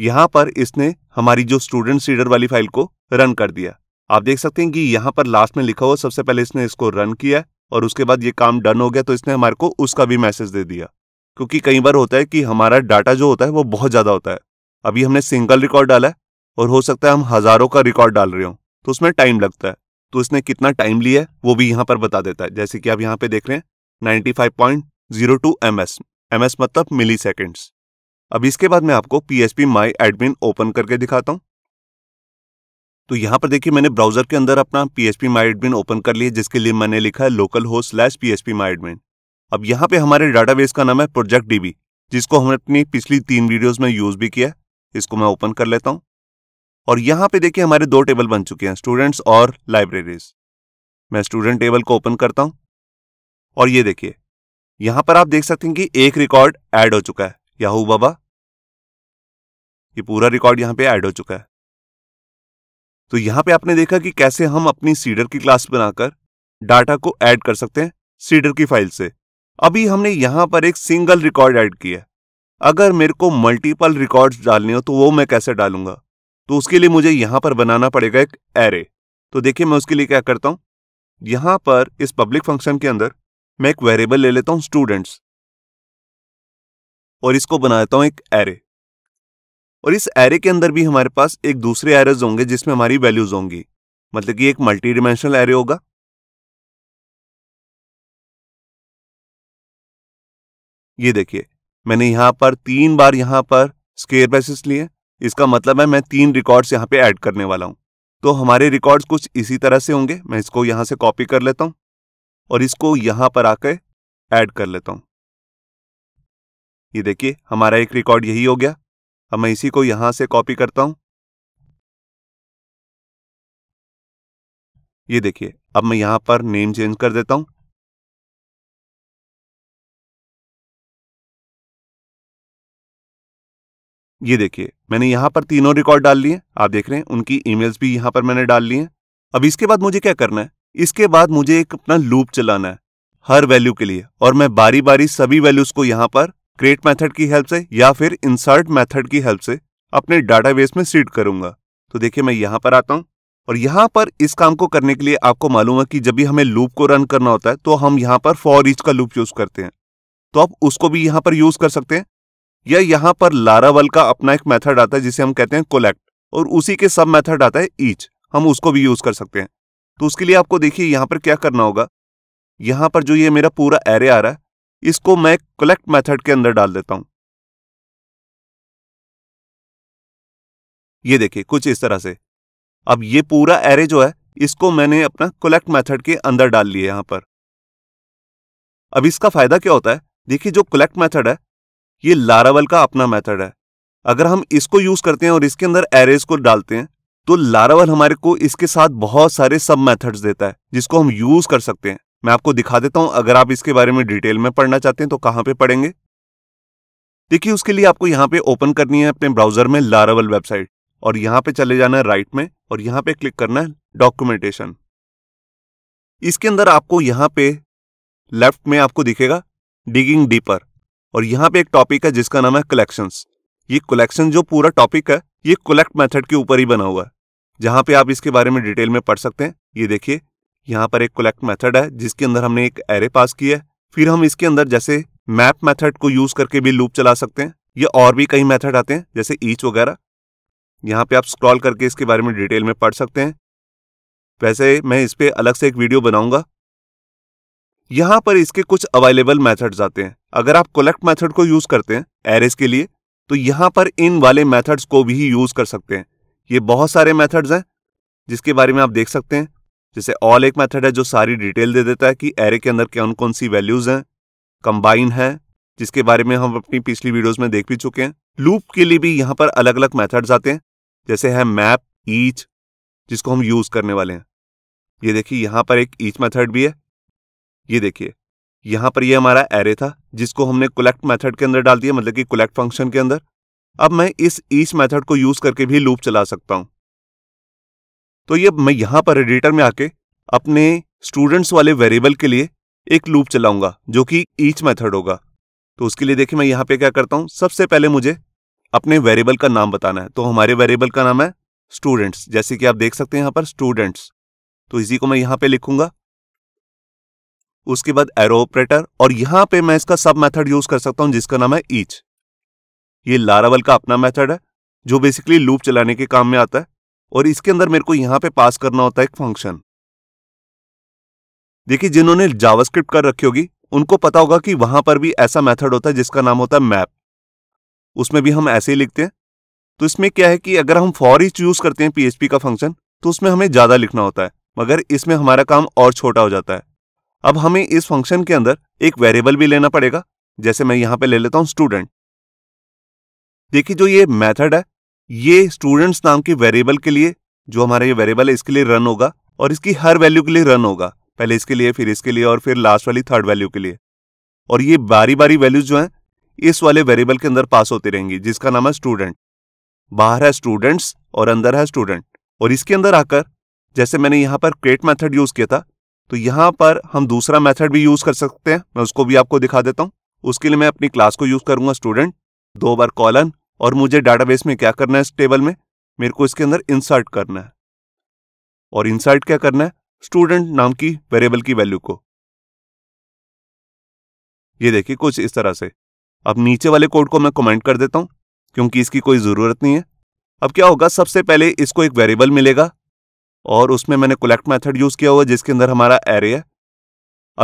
Speaker 1: यहां पर इसने हमारी जो स्टूडेंट सीडर वाली फाइल को रन कर दिया आप देख सकते हैं कि यहाँ पर लास्ट में लिखा हुआ सबसे पहले इसने इसको रन किया और उसके बाद ये काम डन हो गया तो इसने हमारे को उसका भी मैसेज दे दिया क्योंकि कई बार होता है कि हमारा डाटा जो होता है वो बहुत ज़्यादा होता है अभी हमने सिंगल रिकॉर्ड डाला है और हो सकता है हम हज़ारों का रिकॉर्ड डाल रहे हो तो उसमें टाइम लगता है तो इसने कितना टाइम लिया है वो भी यहाँ पर बता देता है जैसे कि आप यहाँ पे देख रहे हैं ninety five point zero two M S M S मतलब मिली सेकेंड्स अब इसके बाद मैं आपको P S P my admin open करके दिखाता हूँ तो यहाँ पर देखिए मैंने ब्राउजर के अंदर अपना P H P my admin open कर लिया जिसके लिए मैंने लिखा है localhost slash P H P my admin अब यहाँ पे हमारे डाटाबेस का नाम है प्रोजेक्ट डीबी जिसको हमने अपनी पिछली तीन वीडियोस में यूज भी किया इसको मैं ओपन कर लेता हूँ और यहाँ पे देखिए हमारे दो टेबल बन चुके हैं स्टूडेंट्स और लाइब्रेरीज मैं स्टूडेंट टेबल को ओपन करता
Speaker 2: हूँ और ये देखिए यहाँ पर आप देख सकते हैं कि एक रिकॉर्ड ऐड हो चुका है याहू बाबा ये पूरा रिकॉर्ड यहाँ पे ऐड हो चुका है तो यहां पे आपने देखा कि कैसे हम अपनी सीडर की क्लास बनाकर डाटा को ऐड
Speaker 1: कर सकते हैं सीडर की फाइल से अभी हमने यहां पर एक सिंगल रिकॉर्ड ऐड किया अगर मेरे को मल्टीपल रिकॉर्ड्स डालने हो तो वो मैं कैसे डालूंगा तो उसके लिए मुझे यहां पर बनाना पड़ेगा एक एरे तो देखिए मैं उसके लिए क्या करता हूँ यहां पर इस पब्लिक फंक्शन के अंदर मैं एक वेरिएबल ले लेता हूँ स्टूडेंट्स और इसको बना देता हूँ एक एरे और इस एरे के अंदर भी हमारे पास एक दूसरे एरेज होंगे
Speaker 2: जिसमें हमारी वैल्यूज होंगी मतलब कि एक मल्टी डिमेंशनल एरे होगा ये देखिए मैंने यहां पर तीन बार यहां पर स्केयर बेसिस लिए इसका मतलब है मैं तीन रिकॉर्ड्स यहां पे ऐड
Speaker 1: करने वाला हूं तो हमारे रिकॉर्ड्स कुछ इसी तरह से होंगे मैं इसको यहां से कॉपी कर लेता हूं
Speaker 2: और इसको यहां पर आकर ऐड कर लेता हूं ये देखिए हमारा एक रिकॉर्ड यही हो गया अब मैं इसी को यहां से कॉपी करता हूं ये देखिए अब मैं यहां पर नेम चेंज कर देता हूं ये देखिए मैंने यहां पर तीनों रिकॉर्ड डाल लिए आप देख रहे हैं उनकी
Speaker 1: ईमेल्स भी यहां पर मैंने डाल लिए अब इसके बाद मुझे क्या करना है इसके बाद मुझे एक अपना लूप चलाना है हर वैल्यू के लिए और मैं बारी बारी सभी वैल्यूज को यहां पर क्रिएट मेथड की हेल्प से या फिर इंसर्ट मेथड की हेल्प से अपने डाटाबेस में सीड करूंगा तो देखिए मैं यहां पर आता हूं और यहां पर इस काम को करने के लिए आपको मालूम है कि जब भी हमें लूप को रन करना होता है तो हम यहां पर फॉर ईच का लूप यूज करते हैं तो आप उसको भी यहां पर यूज कर सकते हैं या यहां पर लारावल का अपना एक मेथड आता है जिसे हम कहते हैं कोलेक्ट और उसी के सब मेथड आता है ईच हम उसको भी यूज कर सकते हैं तो उसके लिए आपको देखिए यहां पर क्या करना होगा
Speaker 2: यहां पर जो ये मेरा पूरा एरे आ रहा है इसको मैं कलेक्ट मेथड के अंदर डाल देता हूं ये देखिए कुछ इस तरह से अब ये पूरा एरे जो है इसको मैंने अपना कलेक्ट मेथड के अंदर डाल लिया यहां पर
Speaker 1: अब इसका फायदा क्या होता है देखिए जो कलेक्ट मेथड है ये लारावल का अपना मेथड है अगर हम इसको यूज करते हैं और इसके अंदर एरेज को डालते हैं तो लारावल हमारे को इसके साथ बहुत सारे सब मेथड्स देता है जिसको हम यूज कर सकते हैं मैं आपको दिखा देता हूं अगर आप इसके बारे में डिटेल में पढ़ना चाहते हैं तो कहां पे पढ़ेंगे देखिए उसके लिए आपको यहां पे ओपन करनी है अपने ब्राउजर में लारावल वेबसाइट और यहां पे चले जाना है राइट में और यहां पे क्लिक करना है डॉक्यूमेंटेशन इसके अंदर आपको यहां पे लेफ्ट में आपको दिखेगा डिगिंग डीपर और यहां पे एक टॉपिक है जिसका नाम है कलेक्शन ये कलेक्शन जो पूरा टॉपिक है ये कलेक्ट मेथड के ऊपर ही बना हुआ है जहां पे आप इसके बारे में डिटेल में पढ़ सकते हैं ये देखिए यहाँ पर एक कलेक्ट मेथड है जिसके अंदर हमने एक एरे पास किया है फिर हम इसके अंदर जैसे मैप मेथड को यूज करके भी लूप चला सकते हैं या और भी कई मेथड आते हैं जैसे ईच वगैरह यहाँ पे आप स्क्रॉल करके इसके बारे में डिटेल में पढ़ सकते हैं वैसे मैं इस पर अलग से एक वीडियो बनाऊंगा यहाँ पर इसके कुछ अवेलेबल मैथड्स आते हैं अगर आप कलेक्ट मैथड को यूज करते हैं एरेस के लिए तो यहाँ पर इन वाले मैथड्स को भी यूज कर सकते हैं ये बहुत सारे मैथड्स हैं जिसके बारे में आप देख सकते हैं जैसे ऑल एक मेथड है जो सारी डिटेल दे देता है कि एरे के अंदर कौन कौन सी वैल्यूज हैं कंबाइन है जिसके बारे में हम अपनी पिछली वीडियोस में देख भी चुके हैं लूप के लिए भी यहाँ पर अलग अलग मेथड्स आते हैं जैसे है मैप ईच जिसको हम यूज करने वाले हैं ये देखिए यहाँ पर एक ईच मेथड भी है ये देखिए यहाँ पर ये यह हमारा एरे था जिसको हमने कलेक्ट मेथड के अंदर डाल दिया मतलब कि कलेक्ट फंक्शन के अंदर अब मैं इस ईच मेथड को यूज करके भी लूप चला सकता हूँ तो ये मैं यहाँ पर एडिटर में आके अपने स्टूडेंट्स वाले वेरिएबल के लिए एक लूप चलाऊंगा जो कि ईच मेथड होगा तो उसके लिए देखिए मैं यहाँ पे क्या करता हूँ सबसे पहले मुझे अपने वेरिएबल का नाम बताना है तो हमारे वेरिएबल का नाम है स्टूडेंट्स जैसे कि आप देख सकते हैं यहाँ पर स्टूडेंट्स तो इसी को मैं यहाँ पे लिखूंगा उसके बाद एरो ऑपरेटर और यहाँ पे मैं इसका सब मैथड यूज कर सकता हूँ जिसका नाम है ईच ये लारावल का अपना मैथड है जो बेसिकली लूप चलाने के काम में आता है और इसके अंदर मेरे को यहां पे पास करना होता है एक फंक्शन देखिए जिन्होंने जावास्क्रिप्ट कर रखी होगी उनको पता होगा कि वहां पर भी ऐसा मेथड होता है जिसका नाम होता है मैप उसमें भी हम ऐसे ही लिखते हैं तो इसमें क्या है कि अगर हम फॉर ईच यूज करते हैं पीएचपी का फंक्शन तो उसमें हमें ज्यादा लिखना होता है मगर इसमें हमारा काम और छोटा हो जाता है अब हमें इस फंक्शन के अंदर एक वेरिएबल भी लेना पड़ेगा जैसे मैं यहां पे ले लेता हूं स्टूडेंट देखिए जो ये मेथड है ये स्टूडेंट्स नाम के वेरिएबल के लिए जो हमारा ये वेरिएबल है इसके लिए रन होगा और इसकी हर वैल्यू के लिए रन होगा पहले इसके लिए फिर इसके लिए और फिर लास्ट वाली थर्ड वैल्यू के लिए और ये बारी बारी वैल्यूज जो हैं इस वाले वेरिएबल के अंदर पास होती रहेंगी जिसका नाम है स्टूडेंट बाहर है स्टूडेंट्स और अंदर है स्टूडेंट और इसके अंदर आकर जैसे मैंने यहाँ पर क्रेट मेथड यूज किया था तो यहाँ पर हम दूसरा मेथड भी यूज कर सकते हैं मैं उसको भी आपको दिखा देता हूँ उसके लिए मैं अपनी क्लास को यूज करूंगा स्टूडेंट दो बार कॉलन और मुझे डाटाबेस में क्या करना है इस टेबल में मेरे को इसके अंदर इंसर्ट करना
Speaker 2: है और इंसर्ट क्या करना है स्टूडेंट नाम की वेरिएबल की वैल्यू को ये देखिए कुछ इस तरह से अब नीचे वाले कोड को मैं
Speaker 1: कमेंट कर देता हूं क्योंकि इसकी कोई ज़रूरत नहीं है अब क्या होगा सबसे पहले इसको एक वेरिएबल मिलेगा और उसमें मैंने कलेक्ट मेथड यूज़ किया हुआ जिसके अंदर हमारा एरे है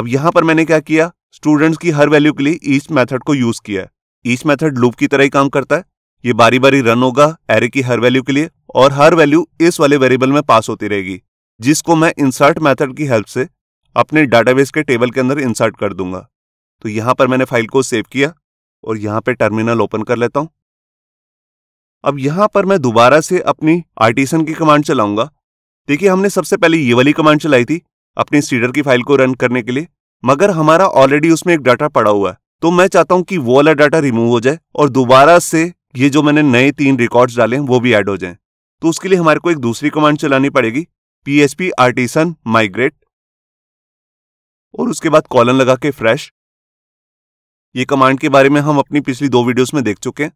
Speaker 1: अब यहां पर मैंने क्या किया स्टूडेंट्स की हर वैल्यू के लिए ईस्ट मेथड को यूज़ किया है ईस्ट मेथड लूप की तरह ही काम करता है ये बारी बारी रन होगा एरे की हर वैल्यू के लिए और हर वैल्यू इस वाले वेरिएबल में पास होती रहेगी जिसको मैं इंसर्ट मैथड की हेल्प से अपने डाटाबेस के टेबल के अंदर इंसर्ट कर दूंगा तो यहां पर मैंने फाइल को सेव किया और यहां पर टर्मिनल ओपन कर लेता हूं अब यहां पर मैं दोबारा से अपनी आर्टिसन की कमांड चलाऊंगा देखिए हमने सबसे पहले ये वाली कमांड चलाई थी अपनी सीडर की फाइल को रन करने के लिए मगर हमारा ऑलरेडी उसमें एक डाटा पड़ा हुआ है तो मैं चाहता हूँ कि वो वाला डाटा रिमूव हो जाए और दोबारा से ये जो मैंने नए तीन रिकॉर्ड्स डाले हैं वो भी ऐड हो जाएं तो उसके लिए हमारे को एक दूसरी कमांड चलानी पड़ेगी पी आर्टिसन माइग्रेट और उसके बाद कॉलन लगा के फ्रेश ये कमांड के बारे में हम अपनी पिछली दो वीडियोस में देख चुके हैं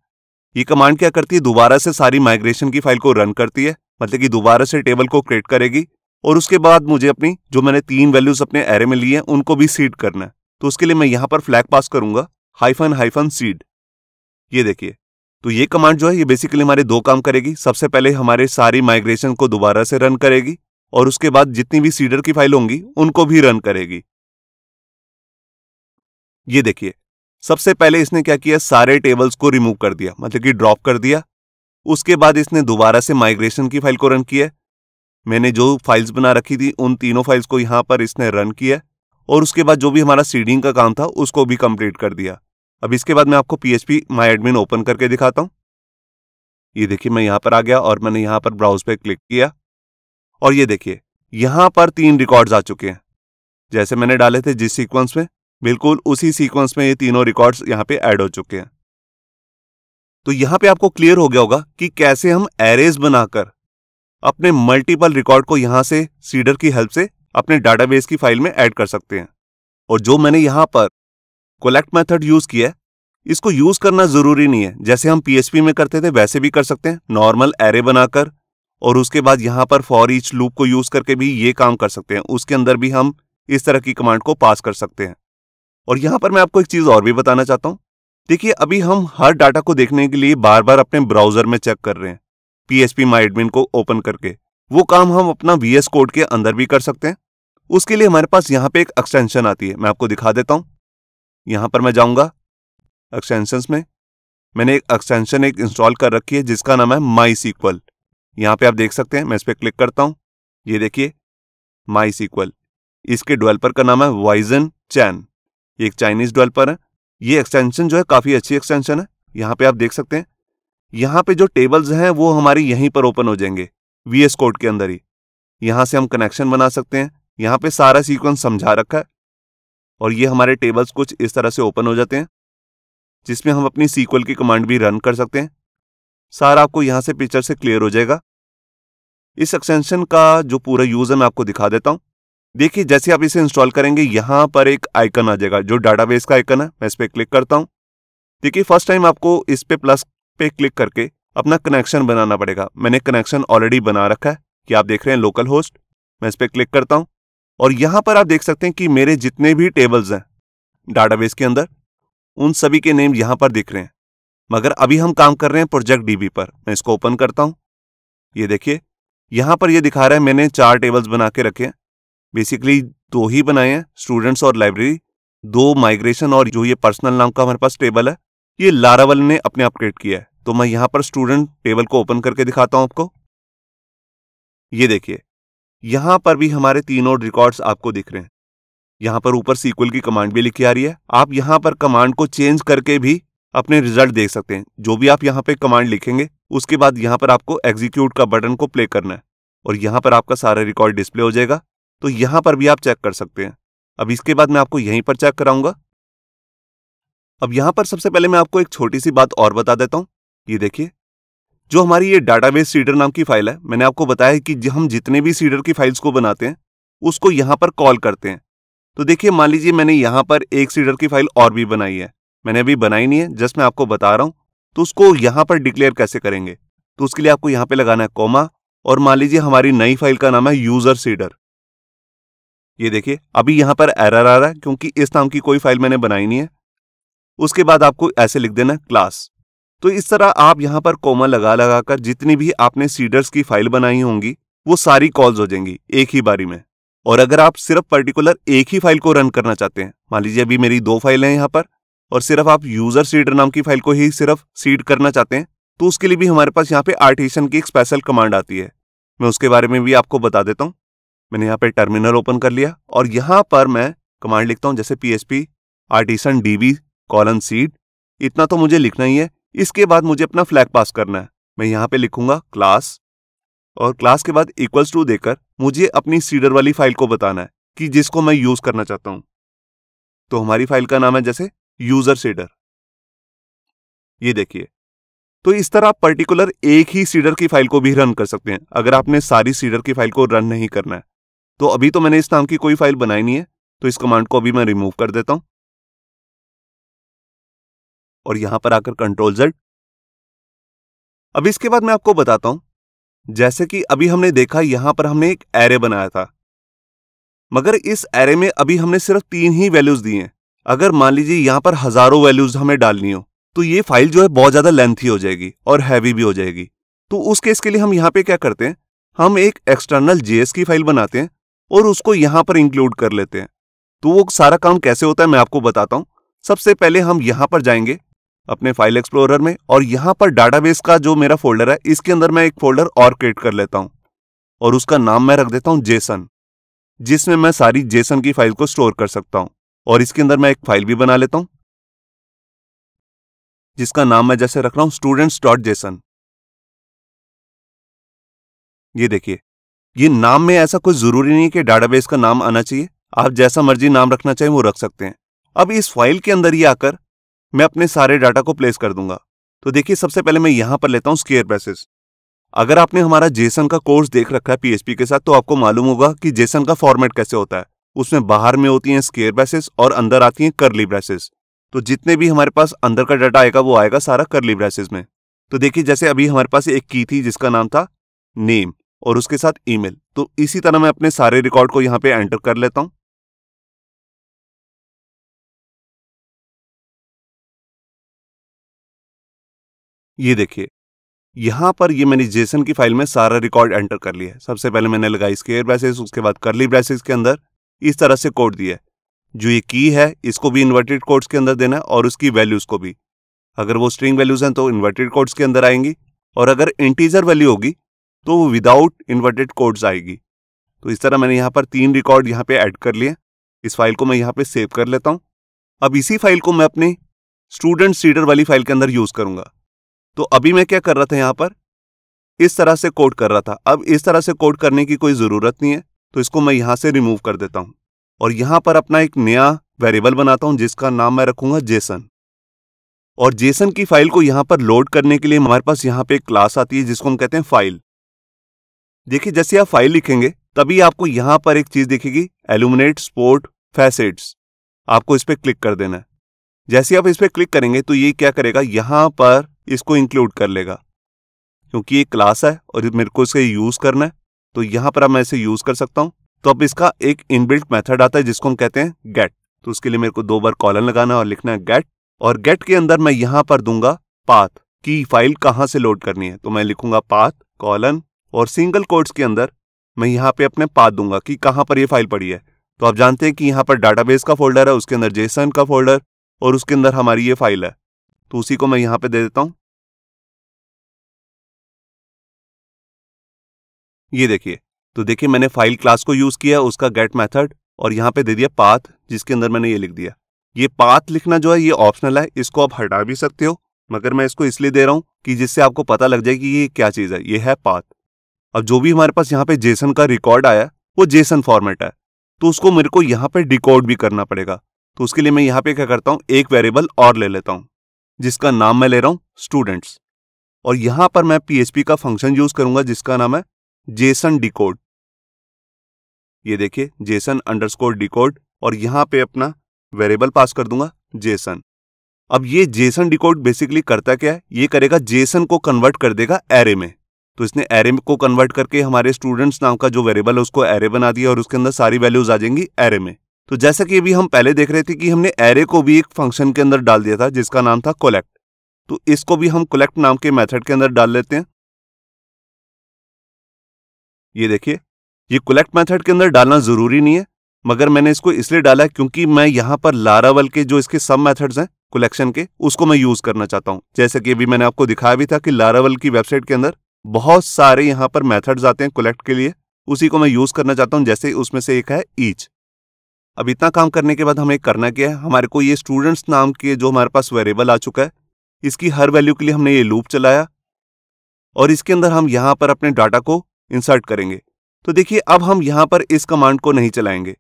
Speaker 1: ये कमांड क्या करती है दोबारा से सारी माइग्रेशन की फाइल को रन करती है मतलब कि दोबारा से टेबल को क्रिएट करेगी और उसके बाद मुझे अपनी जो मैंने तीन वैल्यूज अपने एरे में लिए हैं उनको भी सीड करना है तो उसके लिए मैं यहां पर फ्लैग पास करूंगा हाइफन हाइफन सीड ये देखिए तो ये कमांड जो है ये बेसिकली हमारे दो काम करेगी सबसे पहले हमारे सारी माइग्रेशन को दोबारा से रन करेगी और उसके बाद जितनी भी सीडर की फाइल होंगी उनको भी रन करेगी ये देखिए सबसे पहले इसने क्या किया सारे टेबल्स को रिमूव कर दिया मतलब कि ड्रॉप कर दिया उसके बाद इसने दोबारा से माइग्रेशन की फाइल को रन किया मैंने जो फाइल्स बना रखी थी उन तीनों फाइल्स को यहां पर इसने रन किया और उसके बाद जो भी हमारा सीडिंग का काम था उसको भी कंप्लीट कर दिया अब इसके बाद मैं आपको पी माई एडमिन ओपन करके दिखाता हूँ ये देखिए मैं यहाँ पर आ गया और मैंने यहाँ पर ब्राउज पे क्लिक किया और ये देखिए यहाँ पर तीन रिकॉर्ड्स आ चुके हैं जैसे मैंने डाले थे जिस सीक्वेंस में बिल्कुल उसी सीक्वेंस में ये तीनों रिकॉर्ड्स यहाँ पे ऐड हो चुके हैं तो यहाँ पे आपको क्लियर हो गया होगा कि कैसे हम एरेज बनाकर अपने मल्टीपल रिकॉर्ड को यहाँ से सीडर की हेल्प से अपने डाटाबेस की फाइल में ऐड कर सकते हैं और जो मैंने यहाँ पर कोलेक्ट मेथड यूज किया है इसको यूज करना जरूरी नहीं है जैसे हम पीएचपी में करते थे वैसे भी कर सकते हैं नॉर्मल एरे बनाकर और उसके बाद यहां पर फॉर ईच लूप को यूज करके भी ये काम कर सकते हैं उसके अंदर भी हम इस तरह की कमांड को पास कर सकते हैं और यहां पर मैं आपको एक चीज और भी बताना चाहता हूं देखिए अभी हम हर डाटा को देखने के लिए बार बार अपने ब्राउजर में चेक कर रहे हैं पीएचपी माई एडमिन को ओपन करके वो काम हम अपना वीएस कोड के अंदर भी कर सकते हैं उसके लिए हमारे पास यहाँ पे एक एक्सटेंशन आती है मैं आपको दिखा देता हूँ यहाँ पर मैं जाऊँगा एक्सटेंशन में मैंने एक एक्सटेंशन एक इंस्टॉल कर रखी है जिसका नाम है माई सीक्वल यहाँ पर आप देख सकते हैं मैं इस पर क्लिक करता हूँ ये देखिए माई सीक्वल इसके डेवलपर का नाम है वाइजन चैन ये एक चाइनीज डेवलपर है ये एक्सटेंशन जो है काफ़ी अच्छी एक्सटेंशन है यहाँ पे आप देख सकते हैं यहाँ पे जो टेबल्स हैं वो हमारी यहीं पर ओपन हो जाएंगे वी कोड के अंदर ही यहाँ से हम कनेक्शन बना सकते हैं यहाँ पे सारा सीक्वेंस समझा रखा है और ये हमारे टेबल्स कुछ इस तरह से ओपन हो जाते हैं जिसमें हम अपनी सीक्वल की कमांड भी रन कर सकते हैं सारा आपको यहाँ से पिक्चर से क्लियर हो जाएगा इस एक्सटेंशन का जो पूरा यूज़ है मैं आपको दिखा देता हूँ देखिए जैसे आप इसे इंस्टॉल करेंगे यहाँ पर एक आइकन आ जाएगा जो डाटाबेस का आइकन है मैं इस पर क्लिक करता हूँ देखिए फर्स्ट टाइम आपको इस पर प्लस पे क्लिक करके अपना कनेक्शन बनाना पड़ेगा मैंने कनेक्शन ऑलरेडी बना रखा है कि आप देख रहे हैं लोकल होस्ट मैं इस पर क्लिक करता हूँ और यहां पर आप देख सकते हैं कि मेरे जितने भी टेबल्स हैं डाटाबेस के अंदर उन सभी के नेम यहां पर दिख रहे हैं मगर अभी हम काम कर रहे हैं प्रोजेक्ट डीबी पर मैं इसको ओपन करता हूं ये देखिए यहां पर ये दिखा रहा है मैंने चार टेबल्स बना के रखे हैं बेसिकली दो ही बनाए हैं स्टूडेंट्स और लाइब्रेरी दो माइग्रेशन और जो ये पर्सनल नाम का हमारे पास टेबल है ये लारावल ने अपने अपडेट किया है तो मैं यहां पर स्टूडेंट टेबल को ओपन करके दिखाता हूँ आपको ये देखिए यहां पर भी हमारे तीनों रिकॉर्ड्स आपको दिख रहे हैं यहां पर ऊपर सीक्वल की कमांड भी लिखी आ रही है आप यहां पर कमांड को चेंज करके भी अपने रिजल्ट देख सकते हैं जो भी आप यहां पे कमांड लिखेंगे उसके बाद यहां पर आपको एग्जीक्यूट का बटन को प्ले करना है और यहां पर आपका सारा रिकॉर्ड डिस्प्ले हो जाएगा तो यहां पर भी आप चेक कर सकते हैं अब इसके बाद मैं आपको यहीं पर चेक कराऊंगा अब यहां पर सबसे पहले मैं आपको एक छोटी सी बात और बता देता हूं ये देखिए जो हमारी ये डाटाबेस सीडर नाम की फाइल है मैंने आपको बताया कि हम जितने भी सीडर की फाइल्स को बनाते हैं उसको यहाँ पर कॉल करते हैं तो देखिए मान लीजिए मैंने यहाँ पर एक सीडर की फाइल और भी बनाई है मैंने अभी बनाई नहीं है जस्ट मैं आपको बता रहा हूँ तो उसको यहाँ पर डिक्लेयर कैसे करेंगे तो उसके लिए आपको यहाँ पर लगाना है कोमा और मान लीजिए हमारी नई फाइल का नाम है यूजर सीडर ये देखिए अभी यहाँ पर एरर आ रहा है क्योंकि इस नाम की कोई फाइल मैंने बनाई नहीं है उसके बाद आपको ऐसे लिख देना क्लास तो इस तरह आप यहाँ पर कोमा लगा लगा कर जितनी भी आपने सीडर्स की फाइल बनाई होंगी वो सारी कॉल्स हो जाएंगी एक ही बारी में और अगर आप सिर्फ पर्टिकुलर एक ही फाइल को रन करना चाहते हैं मान लीजिए अभी मेरी दो फाइल हैं यहाँ पर और सिर्फ आप यूजर सीडर नाम की फाइल को ही सिर्फ सीड करना चाहते हैं तो उसके लिए भी हमारे पास यहाँ पे आर्टिशन की एक स्पेशल कमांड आती है मैं उसके बारे में भी आपको बता देता हूँ मैंने यहाँ पे टर्मिनल ओपन कर लिया और यहाँ पर मैं कमांड लिखता हूँ जैसे P S P artisan D B colon seed इतना तो मुझे लिखना ही है इसके बाद मुझे अपना फ्लैग पास करना है मैं यहाँ पे लिखूंगा क्लास और क्लास के बाद इक्वल्स टू देकर मुझे अपनी सीडर वाली फाइल को बताना है कि जिसको मैं यूज करना चाहता हूं तो हमारी फाइल का नाम है जैसे यूजर सीडर ये देखिए तो इस तरह आप पर्टिकुलर एक ही सीडर की फाइल को भी रन कर सकते हैं अगर आपने सारी सीडर की फाइल को रन नहीं करना है तो अभी तो मैंने इस नाम की कोई फाइल बनाई नहीं है तो इस कमांड को अभी मैं
Speaker 2: रिमूव कर देता हूं और यहां पर आकर कंट्रोल जेड अब इसके बाद मैं आपको बताता हूं जैसे कि अभी हमने देखा
Speaker 1: यहां पर हमने एक एरे बनाया था मगर इस एरे में अभी हमने सिर्फ तीन ही वैल्यूज दी हैं अगर मान लीजिए यहां पर हजारों वैल्यूज हमें डालनी हो तो ये फाइल जो है बहुत ज्यादा लेंथी हो जाएगी और हैवी भी हो जाएगी तो उस केस के लिए हम यहां पे क्या करते हैं हम एक एक्सटर्नल जेएस की फाइल बनाते हैं और उसको यहां पर इंक्लूड कर लेते हैं तो वो सारा काम कैसे होता है मैं आपको बताता हूं सबसे पहले हम यहां पर जाएंगे अपने फाइल एक्सप्लोरर में और यहाँ पर डाटाबेस का जो मेरा फोल्डर है इसके अंदर मैं एक फोल्डर और क्रिएट कर लेता हूँ और उसका नाम मैं रख देता हूँ जेसन जिसमें मैं सारी जेसन की फाइल को स्टोर कर सकता हूँ
Speaker 2: और इसके अंदर मैं एक फाइल भी बना लेता हूँ जिसका नाम मैं जैसे रख रहा हूँ स्टूडेंट्स डॉट जेसन ये देखिए
Speaker 1: ये नाम में ऐसा कुछ जरूरी नहीं कि डाटाबेस का नाम आना चाहिए आप जैसा मर्जी नाम रखना चाहिए वो रख सकते हैं अब इस फाइल के अंदर ही आकर मैं अपने सारे डाटा को प्लेस कर दूंगा तो देखिए सबसे पहले मैं यहां पर लेता हूं स्केयर बेसिस अगर आपने हमारा जेसन का कोर्स देख रखा है पीएचपी के साथ तो आपको मालूम होगा कि जेसन का फॉर्मेट कैसे होता है उसमें बाहर में होती हैं स्केयर ब्रेसेस और अंदर आती हैं करली ब्रेसेस तो जितने भी हमारे पास अंदर का डाटा आएगा वो आएगा सारा करली ब्रेसेस में तो देखिए जैसे अभी हमारे पास एक की थी जिसका नाम था नेम और उसके साथ
Speaker 2: ईमेल तो इसी तरह मैं अपने सारे रिकॉर्ड को यहाँ पे एंटर कर लेता हूँ ये देखिए यहाँ पर ये मैंने जेसन की फाइल में सारा रिकॉर्ड एंटर कर लिया है
Speaker 1: सबसे पहले मैंने लगाई स्केयर ब्रेसेस उसके बाद करली ब्रेसेस के अंदर इस तरह से कोड दिया है जो ये की है इसको भी इन्वर्टेड कोड्स के अंदर देना और उसकी वैल्यूज को भी अगर वो स्ट्रिंग वैल्यूज हैं तो इन्वर्टेड कोड्स के अंदर आएंगी और अगर इंटीजर वैल्यू होगी तो वो विदाउट इन्वर्टेड कोड्स आएगी तो इस तरह मैंने यहाँ पर तीन रिकॉर्ड यहाँ पे ऐड कर लिए इस फाइल को मैं यहाँ पे सेव कर लेता हूँ अब इसी फाइल को मैं अपने स्टूडेंट सीडर वाली फाइल के अंदर यूज़ करूंगा तो अभी मैं क्या कर रहा था यहां पर इस तरह से कोड कर रहा था अब इस तरह से कोड करने की कोई ज़रूरत नहीं है तो इसको मैं यहां से रिमूव कर देता हूं और यहां पर अपना एक नया वेरिएबल बनाता हूं जिसका नाम मैं रखूंगा जेसन और जेसन की फाइल को यहां पर लोड करने के लिए हमारे पास यहां पे एक क्लास आती है जिसको हम कहते हैं फाइल देखिए जैसे आप फाइल लिखेंगे तभी आपको यहां पर एक चीज़ दिखेगी एलुमिनेट स्पोर्ट फैसेट्स आपको इस पर क्लिक कर देना है जैसे आप इस पर क्लिक करेंगे तो ये क्या करेगा यहाँ पर इसको इंक्लूड कर लेगा क्योंकि ये क्लास है और मेरे को इसे यूज़ करना है तो यहाँ पर अब मैं इसे यूज़ कर सकता हूँ तो अब इसका एक इनबिल्ट मेथड आता है जिसको हम कहते हैं गेट तो उसके लिए मेरे को दो बार कॉलन लगाना है और लिखना है गेट और गेट के अंदर मैं यहाँ पर दूंगा पाथ की फाइल कहाँ से लोड करनी है तो मैं लिखूंगा पाथ कॉलन और सिंगल कोड्स के अंदर मैं यहाँ पे अपने पाथ दूंगा कि कहाँ पर ये फाइल पड़ी है तो आप जानते हैं कि यहाँ पर डाटाबेस का फोल्डर
Speaker 2: है उसके अंदर जेसन का फोल्डर और उसके अंदर हमारी ये फाइल है तो उसी को मैं यहां पे दे देता हूं ये देखिए तो देखिए मैंने फाइल क्लास को यूज किया उसका गेट मेथड और यहां पे दे दिया पाथ जिसके अंदर
Speaker 1: मैंने ये लिख दिया ये पाथ लिखना जो है ये ऑप्शनल है इसको आप हटा भी सकते हो मगर मैं इसको इसलिए दे रहा हूं कि जिससे आपको पता लग जाए कि ये क्या चीज़ है ये है पाथ अब जो भी हमारे पास यहाँ पे जेसन का रिकॉर्ड आया वो जेसन फॉर्मेट है तो उसको मेरे को यहाँ पे डिकोड भी करना पड़ेगा तो उसके लिए मैं यहाँ पे क्या करता हूँ एक वेरिएबल और ले लेता हूँ जिसका नाम मैं ले रहा हूँ स्टूडेंट्स और यहाँ पर मैं पीएचपी का फंक्शन यूज करूंगा जिसका नाम है जेसन डिकोड ये देखिए जेसन अंडरस्कोर डिकोड और यहाँ पे अपना वेरिएबल पास कर दूंगा जेसन अब ये जेसन डिकोड बेसिकली करता क्या है ये करेगा जेसन को कन्वर्ट कर देगा एरे में तो इसने एरे को कन्वर्ट करके हमारे स्टूडेंट्स नाम का जो वेरिएबल है उसको एरे बना दिया और उसके अंदर सारी वैल्यूज आ जाएंगी एरे में तो जैसा कि अभी हम पहले देख रहे थे कि हमने एरे को भी एक फंक्शन के अंदर डाल दिया था जिसका नाम था कोलेक्ट तो इसको भी हम कोलेक्ट नाम के मेथड के अंदर डाल लेते हैं ये देखिए ये कोलेक्ट मेथड के अंदर डालना जरूरी नहीं है मगर मैंने इसको इसलिए डाला क्योंकि मैं यहां पर लारावल के जो इसके सब मेथड्स हैं कलेक्शन के उसको मैं यूज करना चाहता हूँ जैसे कि अभी मैंने आपको दिखाया भी था कि लारावल की वेबसाइट के अंदर बहुत सारे यहाँ पर मेथड्स आते हैं कलेक्ट के लिए उसी को मैं यूज करना चाहता हूँ जैसे उसमें से एक है ईच अब इतना काम करने के बाद हमें करना क्या है हमारे को ये स्टूडेंट्स नाम के जो हमारे पास वेरिएबल आ चुका है इसकी हर वैल्यू के लिए हमने ये लूप चलाया और इसके अंदर हम यहाँ पर अपने डाटा को इंसर्ट करेंगे तो देखिए अब हम यहाँ पर इस कमांड को नहीं चलाएंगे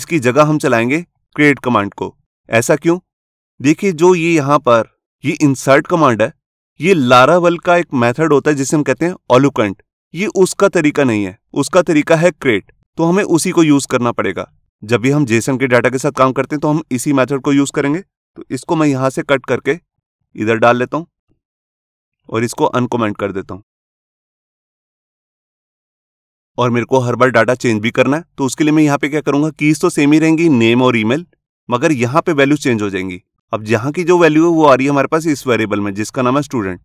Speaker 1: इसकी जगह हम चलाएंगे क्रिएट कमांड को ऐसा क्यों देखिए जो ये यहाँ पर ये इंसर्ट कमांड है ये लारावल का एक मेथड होता है जिसे हम कहते हैं ओलुकंट ये उसका तरीका नहीं है उसका तरीका है क्रेट तो हमें उसी को यूज करना पड़ेगा जब भी हम जेसन के डाटा के साथ काम करते हैं तो
Speaker 2: हम इसी मेथड को यूज करेंगे तो इसको मैं यहां से कट करके इधर डाल लेता हूं और इसको अनकमेंट कर देता हूं
Speaker 1: और मेरे को हर बार डाटा चेंज भी करना है तो उसके लिए मैं यहां पे क्या करूंगा कीज तो सेम ही रहेंगी नेम और ईमेल मगर यहाँ पे वैल्यूज चेंज हो जाएंगी अब यहां की जो वैल्यू है वो आ रही है हमारे पास इस वेरिएबल में जिसका नाम है स्टूडेंट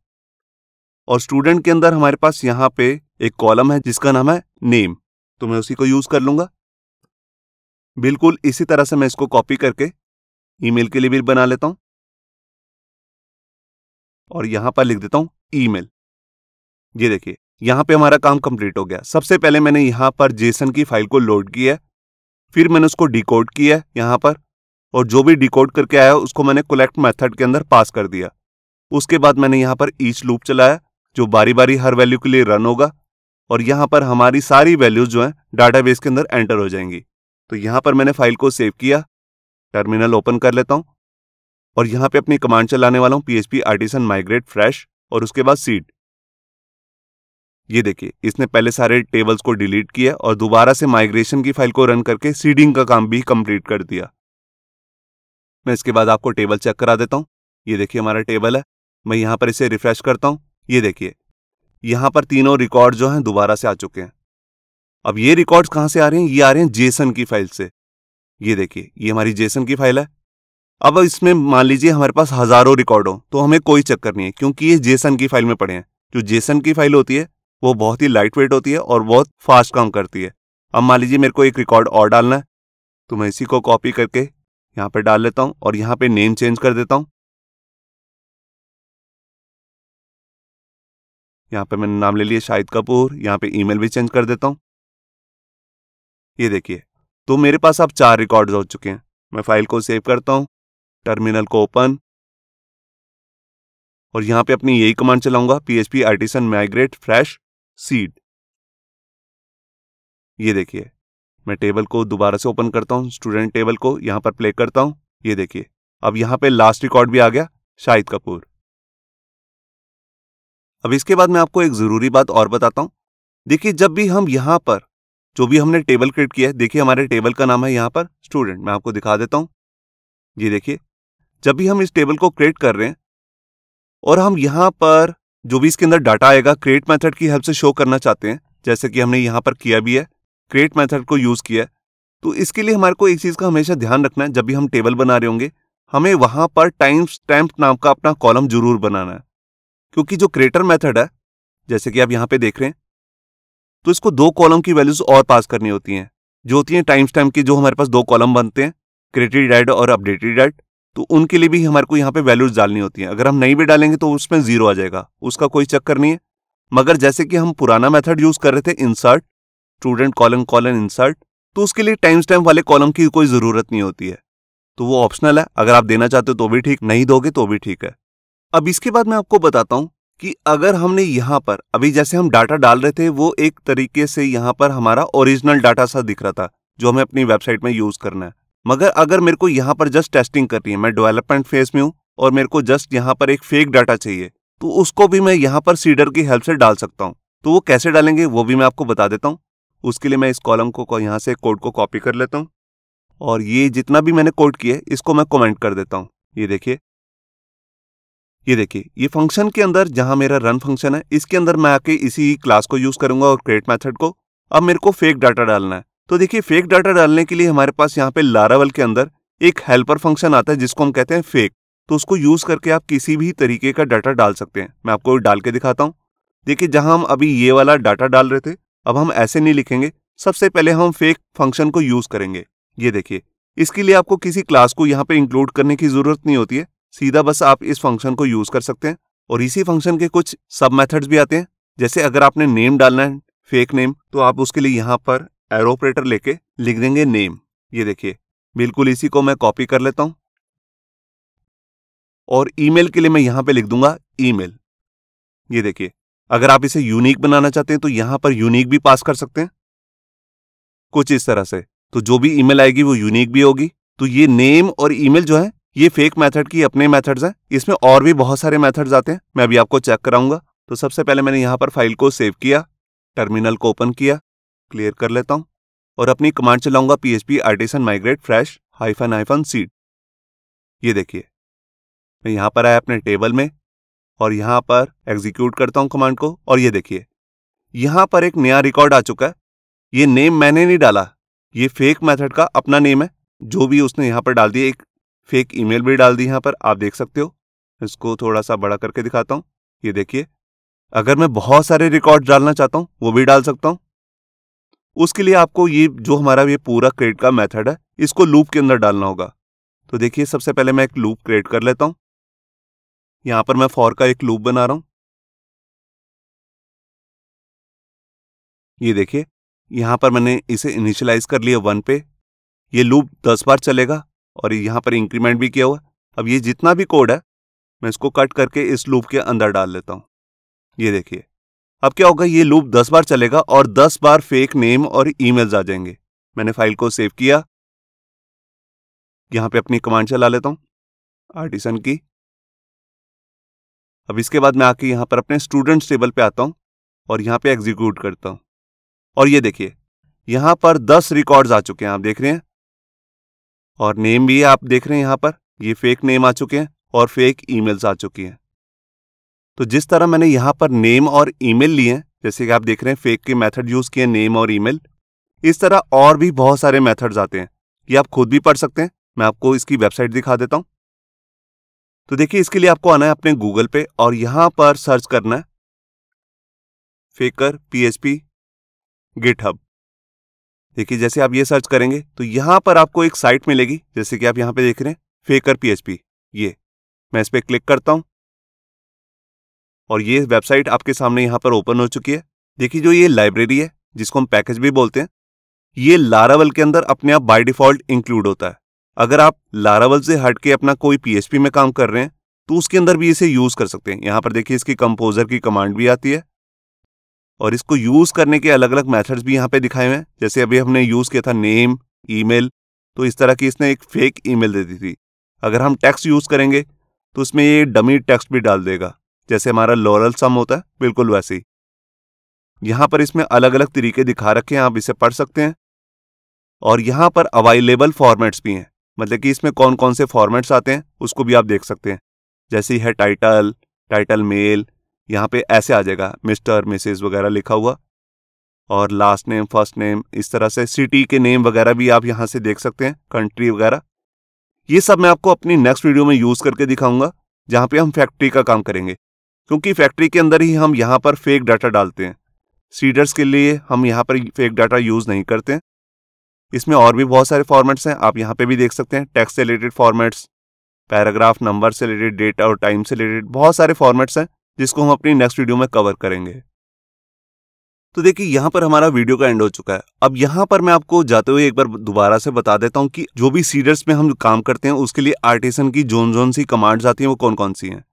Speaker 1: और स्टूडेंट के अंदर हमारे पास यहां पे एक कॉलम है जिसका नाम है
Speaker 2: नेम तो मैं उसी को यूज कर लूंगा बिल्कुल इसी तरह से मैं इसको कॉपी करके ईमेल के लिए भी बना लेता हूं और यहां पर लिख देता हूं ईमेल ये देखिए यहां पे हमारा काम कंप्लीट हो गया सबसे पहले मैंने
Speaker 1: यहां पर जेसन की फाइल को लोड किया फिर मैंने उसको डिकोड किया यहां पर और जो भी डिकोड करके आया उसको मैंने कलेक्ट मेथड के अंदर पास कर दिया उसके बाद मैंने यहां पर ईच लूप चलाया जो बारी बारी हर वैल्यू के लिए रन होगा और यहां पर हमारी सारी वैल्यूज जो है डेटाबेस के अंदर एंटर हो जाएंगी तो यहां पर मैंने फाइल को सेव किया टर्मिनल ओपन कर लेता हूं और यहां पे अपनी कमांड चलाने वाला हूं पीएचपी आर्टिसन माइग्रेट फ्रेश और उसके बाद सीड ये देखिए इसने पहले सारे टेबल्स को डिलीट किया और दोबारा से माइग्रेशन की फाइल को रन करके सीडिंग का काम भी कंप्लीट कर दिया मैं इसके बाद आपको टेबल चेक करा देता हूँ ये देखिए हमारा टेबल है मैं यहाँ पर इसे रिफ्रेश करता हूँ ये देखिए यहाँ पर तीनों रिकॉर्ड जो हैं दोबारा से आ चुके हैं अब ये रिकॉर्ड्स कहाँ से आ रहे हैं ये आ रहे हैं जेसन की फाइल से ये देखिए ये हमारी जेसन की फाइल है अब इसमें मान लीजिए हमारे पास हजारों रिकॉर्ड हो तो हमें कोई चक्कर नहीं है क्योंकि ये जेसन की फाइल में पड़े हैं जो जेसन की फाइल होती है वो बहुत ही लाइट वेट होती है और बहुत फास्ट काम
Speaker 2: करती है अब मान लीजिए मेरे को एक रिकॉर्ड और डालना है तो मैं इसी को कॉपी करके यहाँ पर डाल लेता हूँ और यहाँ पर नेम चेंज कर देता हूँ यहाँ पे मैंने नाम ले लिया शाहिद कपूर यहाँ पे ईमेल भी चेंज कर देता हूँ ये देखिए तो मेरे पास अब चार रिकॉर्ड्स हो चुके हैं मैं फाइल को सेव करता हूँ टर्मिनल को ओपन और यहाँ पे अपनी यही कमांड चलाऊंगा PHP artisan migrate fresh seed
Speaker 1: ये देखिए मैं टेबल को दोबारा से ओपन करता हूँ स्टूडेंट टेबल को यहाँ पर प्ले करता हूँ ये देखिए अब यहाँ पे लास्ट रिकॉर्ड भी आ गया शाहिद कपूर अब इसके बाद मैं आपको एक ज़रूरी बात और बताता हूँ देखिए जब भी हम यहाँ पर जो भी हमने टेबल क्रिएट किया है देखिए हमारे टेबल का नाम है यहाँ पर स्टूडेंट मैं आपको दिखा देता हूँ ये देखिए जब भी हम इस टेबल को क्रिएट कर रहे हैं और हम यहाँ पर जो भी इसके अंदर डाटा आएगा क्रिएट मेथड की हेल्प से शो करना चाहते हैं जैसे कि हमने यहाँ पर किया भी है क्रिएट मेथड को यूज़ किया है तो इसके लिए हमारे को एक चीज़ का हमेशा ध्यान रखना है जब भी हम टेबल बना रहे होंगे हमें वहाँ पर टाइम स्टैम्प नाम का अपना कॉलम जरूर बनाना है क्योंकि जो क्रिएटर मेथड है जैसे कि आप यहाँ पे देख रहे हैं तो इसको दो कॉलम की वैल्यूज और पास करनी होती हैं जो होती हैं टाइम स्टैम्प की जो हमारे पास दो कॉलम बनते हैं क्रेडिटेड डाइट और अपडेटेड डाइट तो उनके लिए भी हमारे को यहाँ पे वैल्यूज डालनी होती हैं अगर हम नहीं भी डालेंगे तो उसमें जीरो आ जाएगा उसका कोई चक्कर नहीं है मगर जैसे कि हम पुराना मेथड यूज कर रहे थे insert student column column insert तो उसके लिए टाइम स्टैम्प वाले कॉलम की कोई ज़रूरत नहीं होती है तो वो ऑप्शनल है अगर आप देना चाहते हो तो भी ठीक नहीं दोगे तो भी ठीक है अब इसके बाद मैं आपको बताता हूँ कि अगर हमने यहाँ पर अभी जैसे हम डाटा डाल रहे थे वो एक तरीके से यहाँ पर हमारा ओरिजिनल डाटा सा दिख रहा था जो हमें अपनी वेबसाइट में यूज करना है मगर अगर मेरे को यहाँ पर जस्ट टेस्टिंग करनी है मैं डेवलपमेंट फेज में हूँ और मेरे को जस्ट यहाँ पर एक फेक डाटा चाहिए तो उसको भी मैं यहाँ पर सीडर की हेल्प से डाल सकता हूँ तो वो कैसे डालेंगे वो भी मैं आपको बता देता हूँ उसके लिए मैं इस कॉलम को यहाँ से कोड को कॉपी कर लेता हूँ और ये जितना भी मैंने कोड किया इसको मैं कमेंट कर देता हूँ ये देखिए ये देखिए ये फंक्शन के अंदर जहां मेरा रन फंक्शन है इसके अंदर मैं आके इसी क्लास को यूज करूंगा और क्रिएट मैथड को अब मेरे को फेक डाटा डालना है तो देखिए फेक डाटा डालने के लिए हमारे पास यहाँ पे लारावल के अंदर एक हेल्पर फंक्शन आता है जिसको हम कहते हैं फेक तो उसको यूज करके आप किसी भी तरीके का डाटा डाल सकते हैं मैं आपको डाल के दिखाता हूँ देखिए जहां हम अभी ये वाला डाटा डाल रहे थे अब हम ऐसे नहीं लिखेंगे सबसे पहले हम फेक फंक्शन को यूज करेंगे ये देखिए इसके लिए आपको किसी क्लास को यहाँ पे इंक्लूड करने की जरूरत नहीं होती है सीधा बस आप इस फंक्शन को यूज कर सकते हैं और इसी फंक्शन के कुछ सब मेथड्स भी आते हैं जैसे अगर आपने नेम डालना है फेक नेम तो आप उसके लिए यहाँ पर एरोपरेटर लेके लिख देंगे नेम ये देखिए बिल्कुल इसी को मैं कॉपी कर लेता हूं और ईमेल के लिए मैं यहां पे लिख दूंगा ईमेल ये देखिए अगर आप इसे यूनिक बनाना चाहते हैं तो यहां पर यूनिक भी पास कर सकते हैं कुछ इस तरह से तो जो भी ईमेल आएगी वो यूनिक भी होगी तो ये नेम और ईमेल जो है ये फेक मेथड की अपने मेथड्स हैं इसमें और भी बहुत सारे मेथड्स आते हैं मैं अभी आपको चेक कराऊंगा तो सबसे पहले मैंने यहाँ पर फाइल को सेव किया टर्मिनल को ओपन किया क्लियर कर लेता हूँ और अपनी कमांड चलाऊंगा P H P artisan migrate fresh hyphen hyphen seed ये देखिए मैं यहाँ पर आया अपने टेबल में और यहाँ पर एग्जीक्यूट करता हूँ कमांड को और ये देखिए यहाँ पर एक नया रिकॉर्ड आ चुका है ये नेम मैंने नहीं डाला ये फेक मेथड का अपना नेम है जो भी उसने यहाँ पर डाल दिया एक फेक ईमेल भी डाल दी यहाँ पर आप देख सकते हो इसको थोड़ा सा बड़ा करके दिखाता हूँ ये देखिए अगर मैं बहुत सारे रिकॉर्ड डालना चाहता हूँ वो भी डाल सकता हूँ उसके लिए आपको ये जो हमारा ये पूरा क्रिएट का मेथड है इसको लूप के अंदर डालना होगा
Speaker 2: तो देखिए सबसे पहले मैं एक लूप क्रिएट कर लेता हूँ यहाँ पर मैं फॉर का एक लूप बना रहा हूँ ये देखिए यहाँ पर मैंने इसे इनिशियलाइज कर लिया वन पे ये लूप दस बार चलेगा और यहाँ
Speaker 1: पर इंक्रीमेंट भी किया हुआ अब ये जितना भी कोड है मैं इसको कट करके इस लूप के अंदर डाल लेता हूँ ये देखिए अब क्या होगा ये लूप दस बार चलेगा और दस बार फेक नेम
Speaker 2: और ईमेल्स आ जाएंगे मैंने फाइल को सेव किया यहाँ पे अपनी कमांड चला लेता हूँ आर्टिसन की अब इसके बाद मैं आके यहाँ पर अपने स्टूडेंट्स टेबल पे आता हूँ और यहाँ पे एग्जीक्यूट करता हूँ और ये देखिए
Speaker 1: यहाँ पर दस रिकॉर्ड्स आ चुके हैं आप देख रहे हैं और नेम भी आप देख रहे हैं यहां पर ये फेक नेम आ चुके हैं और फेक ईमेल्स आ चुकी हैं तो जिस तरह मैंने यहां पर नेम और ईमेल लिए जैसे कि आप देख रहे हैं फेक के मेथड यूज़ किए नेम और ईमेल इस तरह और भी बहुत सारे मेथड्स आते हैं ये आप खुद भी पढ़ सकते हैं मैं आपको इसकी
Speaker 2: वेबसाइट दिखा देता हूं तो देखिए इसके लिए आपको आना है अपने गूगल पे और यहां पर सर्च करना है फेकर पीएचपी गिटहब
Speaker 1: देखिए जैसे आप ये सर्च करेंगे तो यहाँ पर आपको एक साइट मिलेगी जैसे कि आप यहाँ पे देख रहे हैं फेकर पीएचपी ये मैं इस पर क्लिक करता हूँ और ये वेबसाइट आपके सामने यहाँ पर ओपन हो चुकी है देखिए जो ये लाइब्रेरी है जिसको हम पैकेज भी बोलते हैं ये लारावल के अंदर अपने आप बाय डिफॉल्ट इंक्लूड होता है अगर आप लारावल से हट के अपना कोई पीएचपी में काम कर रहे हैं तो उसके अंदर भी इसे यूज कर सकते हैं यहाँ पर देखिए इसकी कंपोजर की कमांड भी आती है और इसको यूज करने के अलग अलग मेथड्स भी यहाँ पे दिखाए हुए हैं जैसे अभी हमने यूज किया था नेम ईमेल तो इस तरह की इसने एक फेक ईमेल दे दी थी अगर हम टेक्स्ट यूज करेंगे तो उसमें ये डमी टेक्स्ट भी डाल देगा जैसे हमारा लॉरल सम होता है बिल्कुल वैसे ही यहाँ पर इसमें अलग अलग तरीके दिखा रखे हैं आप इसे पढ़ सकते हैं और यहाँ पर अवेलेबल फॉर्मेट्स भी हैं मतलब कि इसमें कौन कौन से फॉर्मेट्स आते हैं उसको भी आप देख सकते हैं जैसे है टाइटल टाइटल मेल यहाँ पे ऐसे आ जाएगा मिस्टर मिसेज वगैरह लिखा हुआ और लास्ट नेम फर्स्ट नेम इस तरह से सिटी के नेम वगैरह भी आप यहाँ से देख सकते हैं कंट्री वगैरह ये सब मैं आपको अपनी नेक्स्ट वीडियो में यूज़ करके दिखाऊंगा जहाँ पे हम फैक्ट्री का काम करेंगे क्योंकि फैक्ट्री के अंदर ही हम यहाँ पर फेक डाटा डालते हैं सीडर्स के लिए हम यहाँ पर फेक डाटा यूज़ नहीं करते हैं इसमें और भी बहुत सारे फॉर्मेट्स हैं आप यहाँ पे भी देख सकते हैं टैक्स से रिलेटेड फॉर्मेट्स पैराग्राफ नंबर से रिलेटेड डेट और टाइम से रिलेटेड बहुत सारे फॉर्मेट्स हैं जिसको हम अपनी नेक्स्ट वीडियो में कवर करेंगे तो देखिए यहाँ पर हमारा वीडियो का एंड हो चुका है अब यहाँ पर मैं आपको जाते हुए एक बार दोबारा से बता देता हूँ कि जो भी सीडर्स में हम काम करते हैं उसके लिए आर्टिसन की जोन जोन सी कमांड्स आती हैं वो कौन कौन सी हैं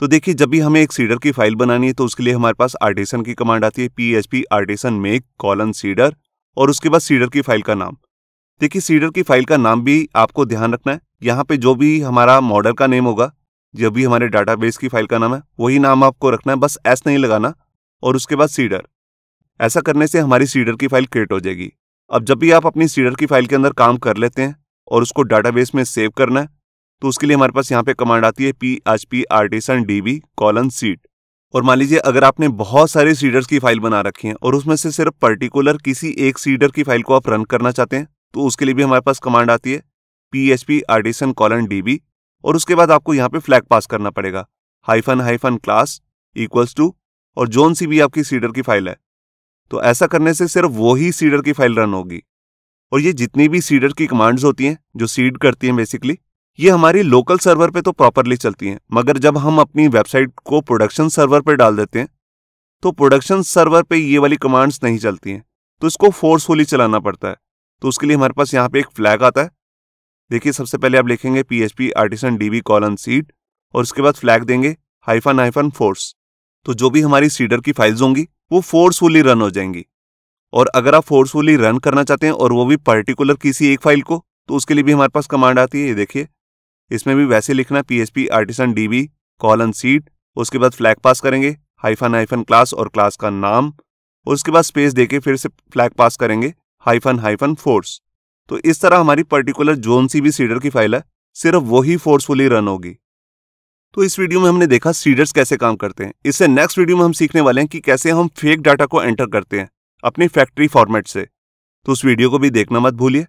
Speaker 1: तो देखिए जब भी हमें एक सीडर की फाइल बनानी है तो उसके लिए हमारे पास आर्टिसन की कमांड आती है P H P artisan make colon seeder और उसके बाद सीडर की फाइल का नाम देखिए सीडर की फाइल का नाम भी आपको ध्यान रखना है यहाँ पे जो भी हमारा मॉडल का नेम होगा जब भी हमारे डाटाबेस की फाइल का नाम है वही नाम आपको रखना है बस एस नहीं लगाना और उसके बाद सीडर ऐसा करने से हमारी सीडर की फाइल क्रिएट हो जाएगी अब जब भी आप अपनी सीडर की फाइल के अंदर काम कर लेते हैं और उसको डाटाबेस में सेव करना है तो उसके लिए हमारे पास यहाँ पे कमांड आती है P H P artisan D B colon seed और मान लीजिए अगर आपने बहुत सारे सीडर्स की फाइल बना रखी है और उसमें से सिर्फ पर्टिकुलर किसी एक सीडर की फाइल को आप रन करना चाहते हैं तो उसके लिए भी हमारे पास कमांड आती है P H P artisan colon D B और उसके बाद आपको यहाँ पे फ्लैग पास करना पड़ेगा hyphen hyphen class equals to और जोन सी भी आपकी सीडर की फाइल है तो ऐसा करने से सिर्फ वो ही सीडर की फाइल रन होगी और ये जितनी भी सीडर की कमांड्स होती हैं जो सीड करती हैं बेसिकली ये हमारी लोकल सर्वर पे तो प्रॉपरली चलती हैं मगर जब हम अपनी वेबसाइट को प्रोडक्शन सर्वर पे डाल देते हैं तो प्रोडक्शन सर्वर पे ये वाली कमांड्स नहीं चलती हैं तो इसको फोर्सफुली चलाना पड़ता है तो उसके लिए हमारे पास यहाँ पे एक फ्लैग आता है देखिए सबसे पहले आप लिखेंगे P H P artisan D B colon seed और उसके बाद फ्लैग देंगे हाइफन हाइफन फोर्स तो जो भी हमारी सीडर की फाइल्स होंगी वो फोर्सफुली रन हो जाएंगी और अगर आप फोर्सफुली रन करना चाहते हैं और वो भी पर्टिकुलर किसी एक फाइल को तो उसके लिए भी हमारे पास कमांड आती है ये देखिए इसमें भी वैसे लिखना P H P artisan D B colon seed उसके बाद फ्लैग पास करेंगे हाइफन हाइफन क्लास और क्लास का नाम उसके बाद स्पेस देके फिर से फ्लैग पास करेंगे हाइफन हाइफन फोर्स तो इस तरह हमारी पर्टिकुलर जोन सी भी सीडर की फाइल है सिर्फ वही फोर्सफुली रन होगी तो इस वीडियो में हमने देखा सीडर्स कैसे काम करते हैं इससे नेक्स्ट वीडियो में हम सीखने वाले हैं कि कैसे हम फेक डाटा को एंटर करते हैं अपनी फैक्ट्री फॉर्मेट से तो उस वीडियो को भी देखना मत भूलिए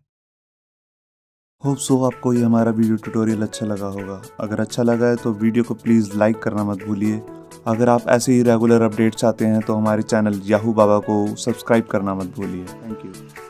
Speaker 1: होप सो आपको ये हमारा वीडियो ट्यूटोरियल अच्छा लगा होगा अगर अच्छा लगा है तो वीडियो को प्लीज़ लाइक करना मत भूलिए अगर आप
Speaker 2: ऐसे ही रेगुलर अपडेट्स चाहते हैं तो हमारे चैनल याहू बाबा को सब्सक्राइब करना मत भूलिए थैंक यू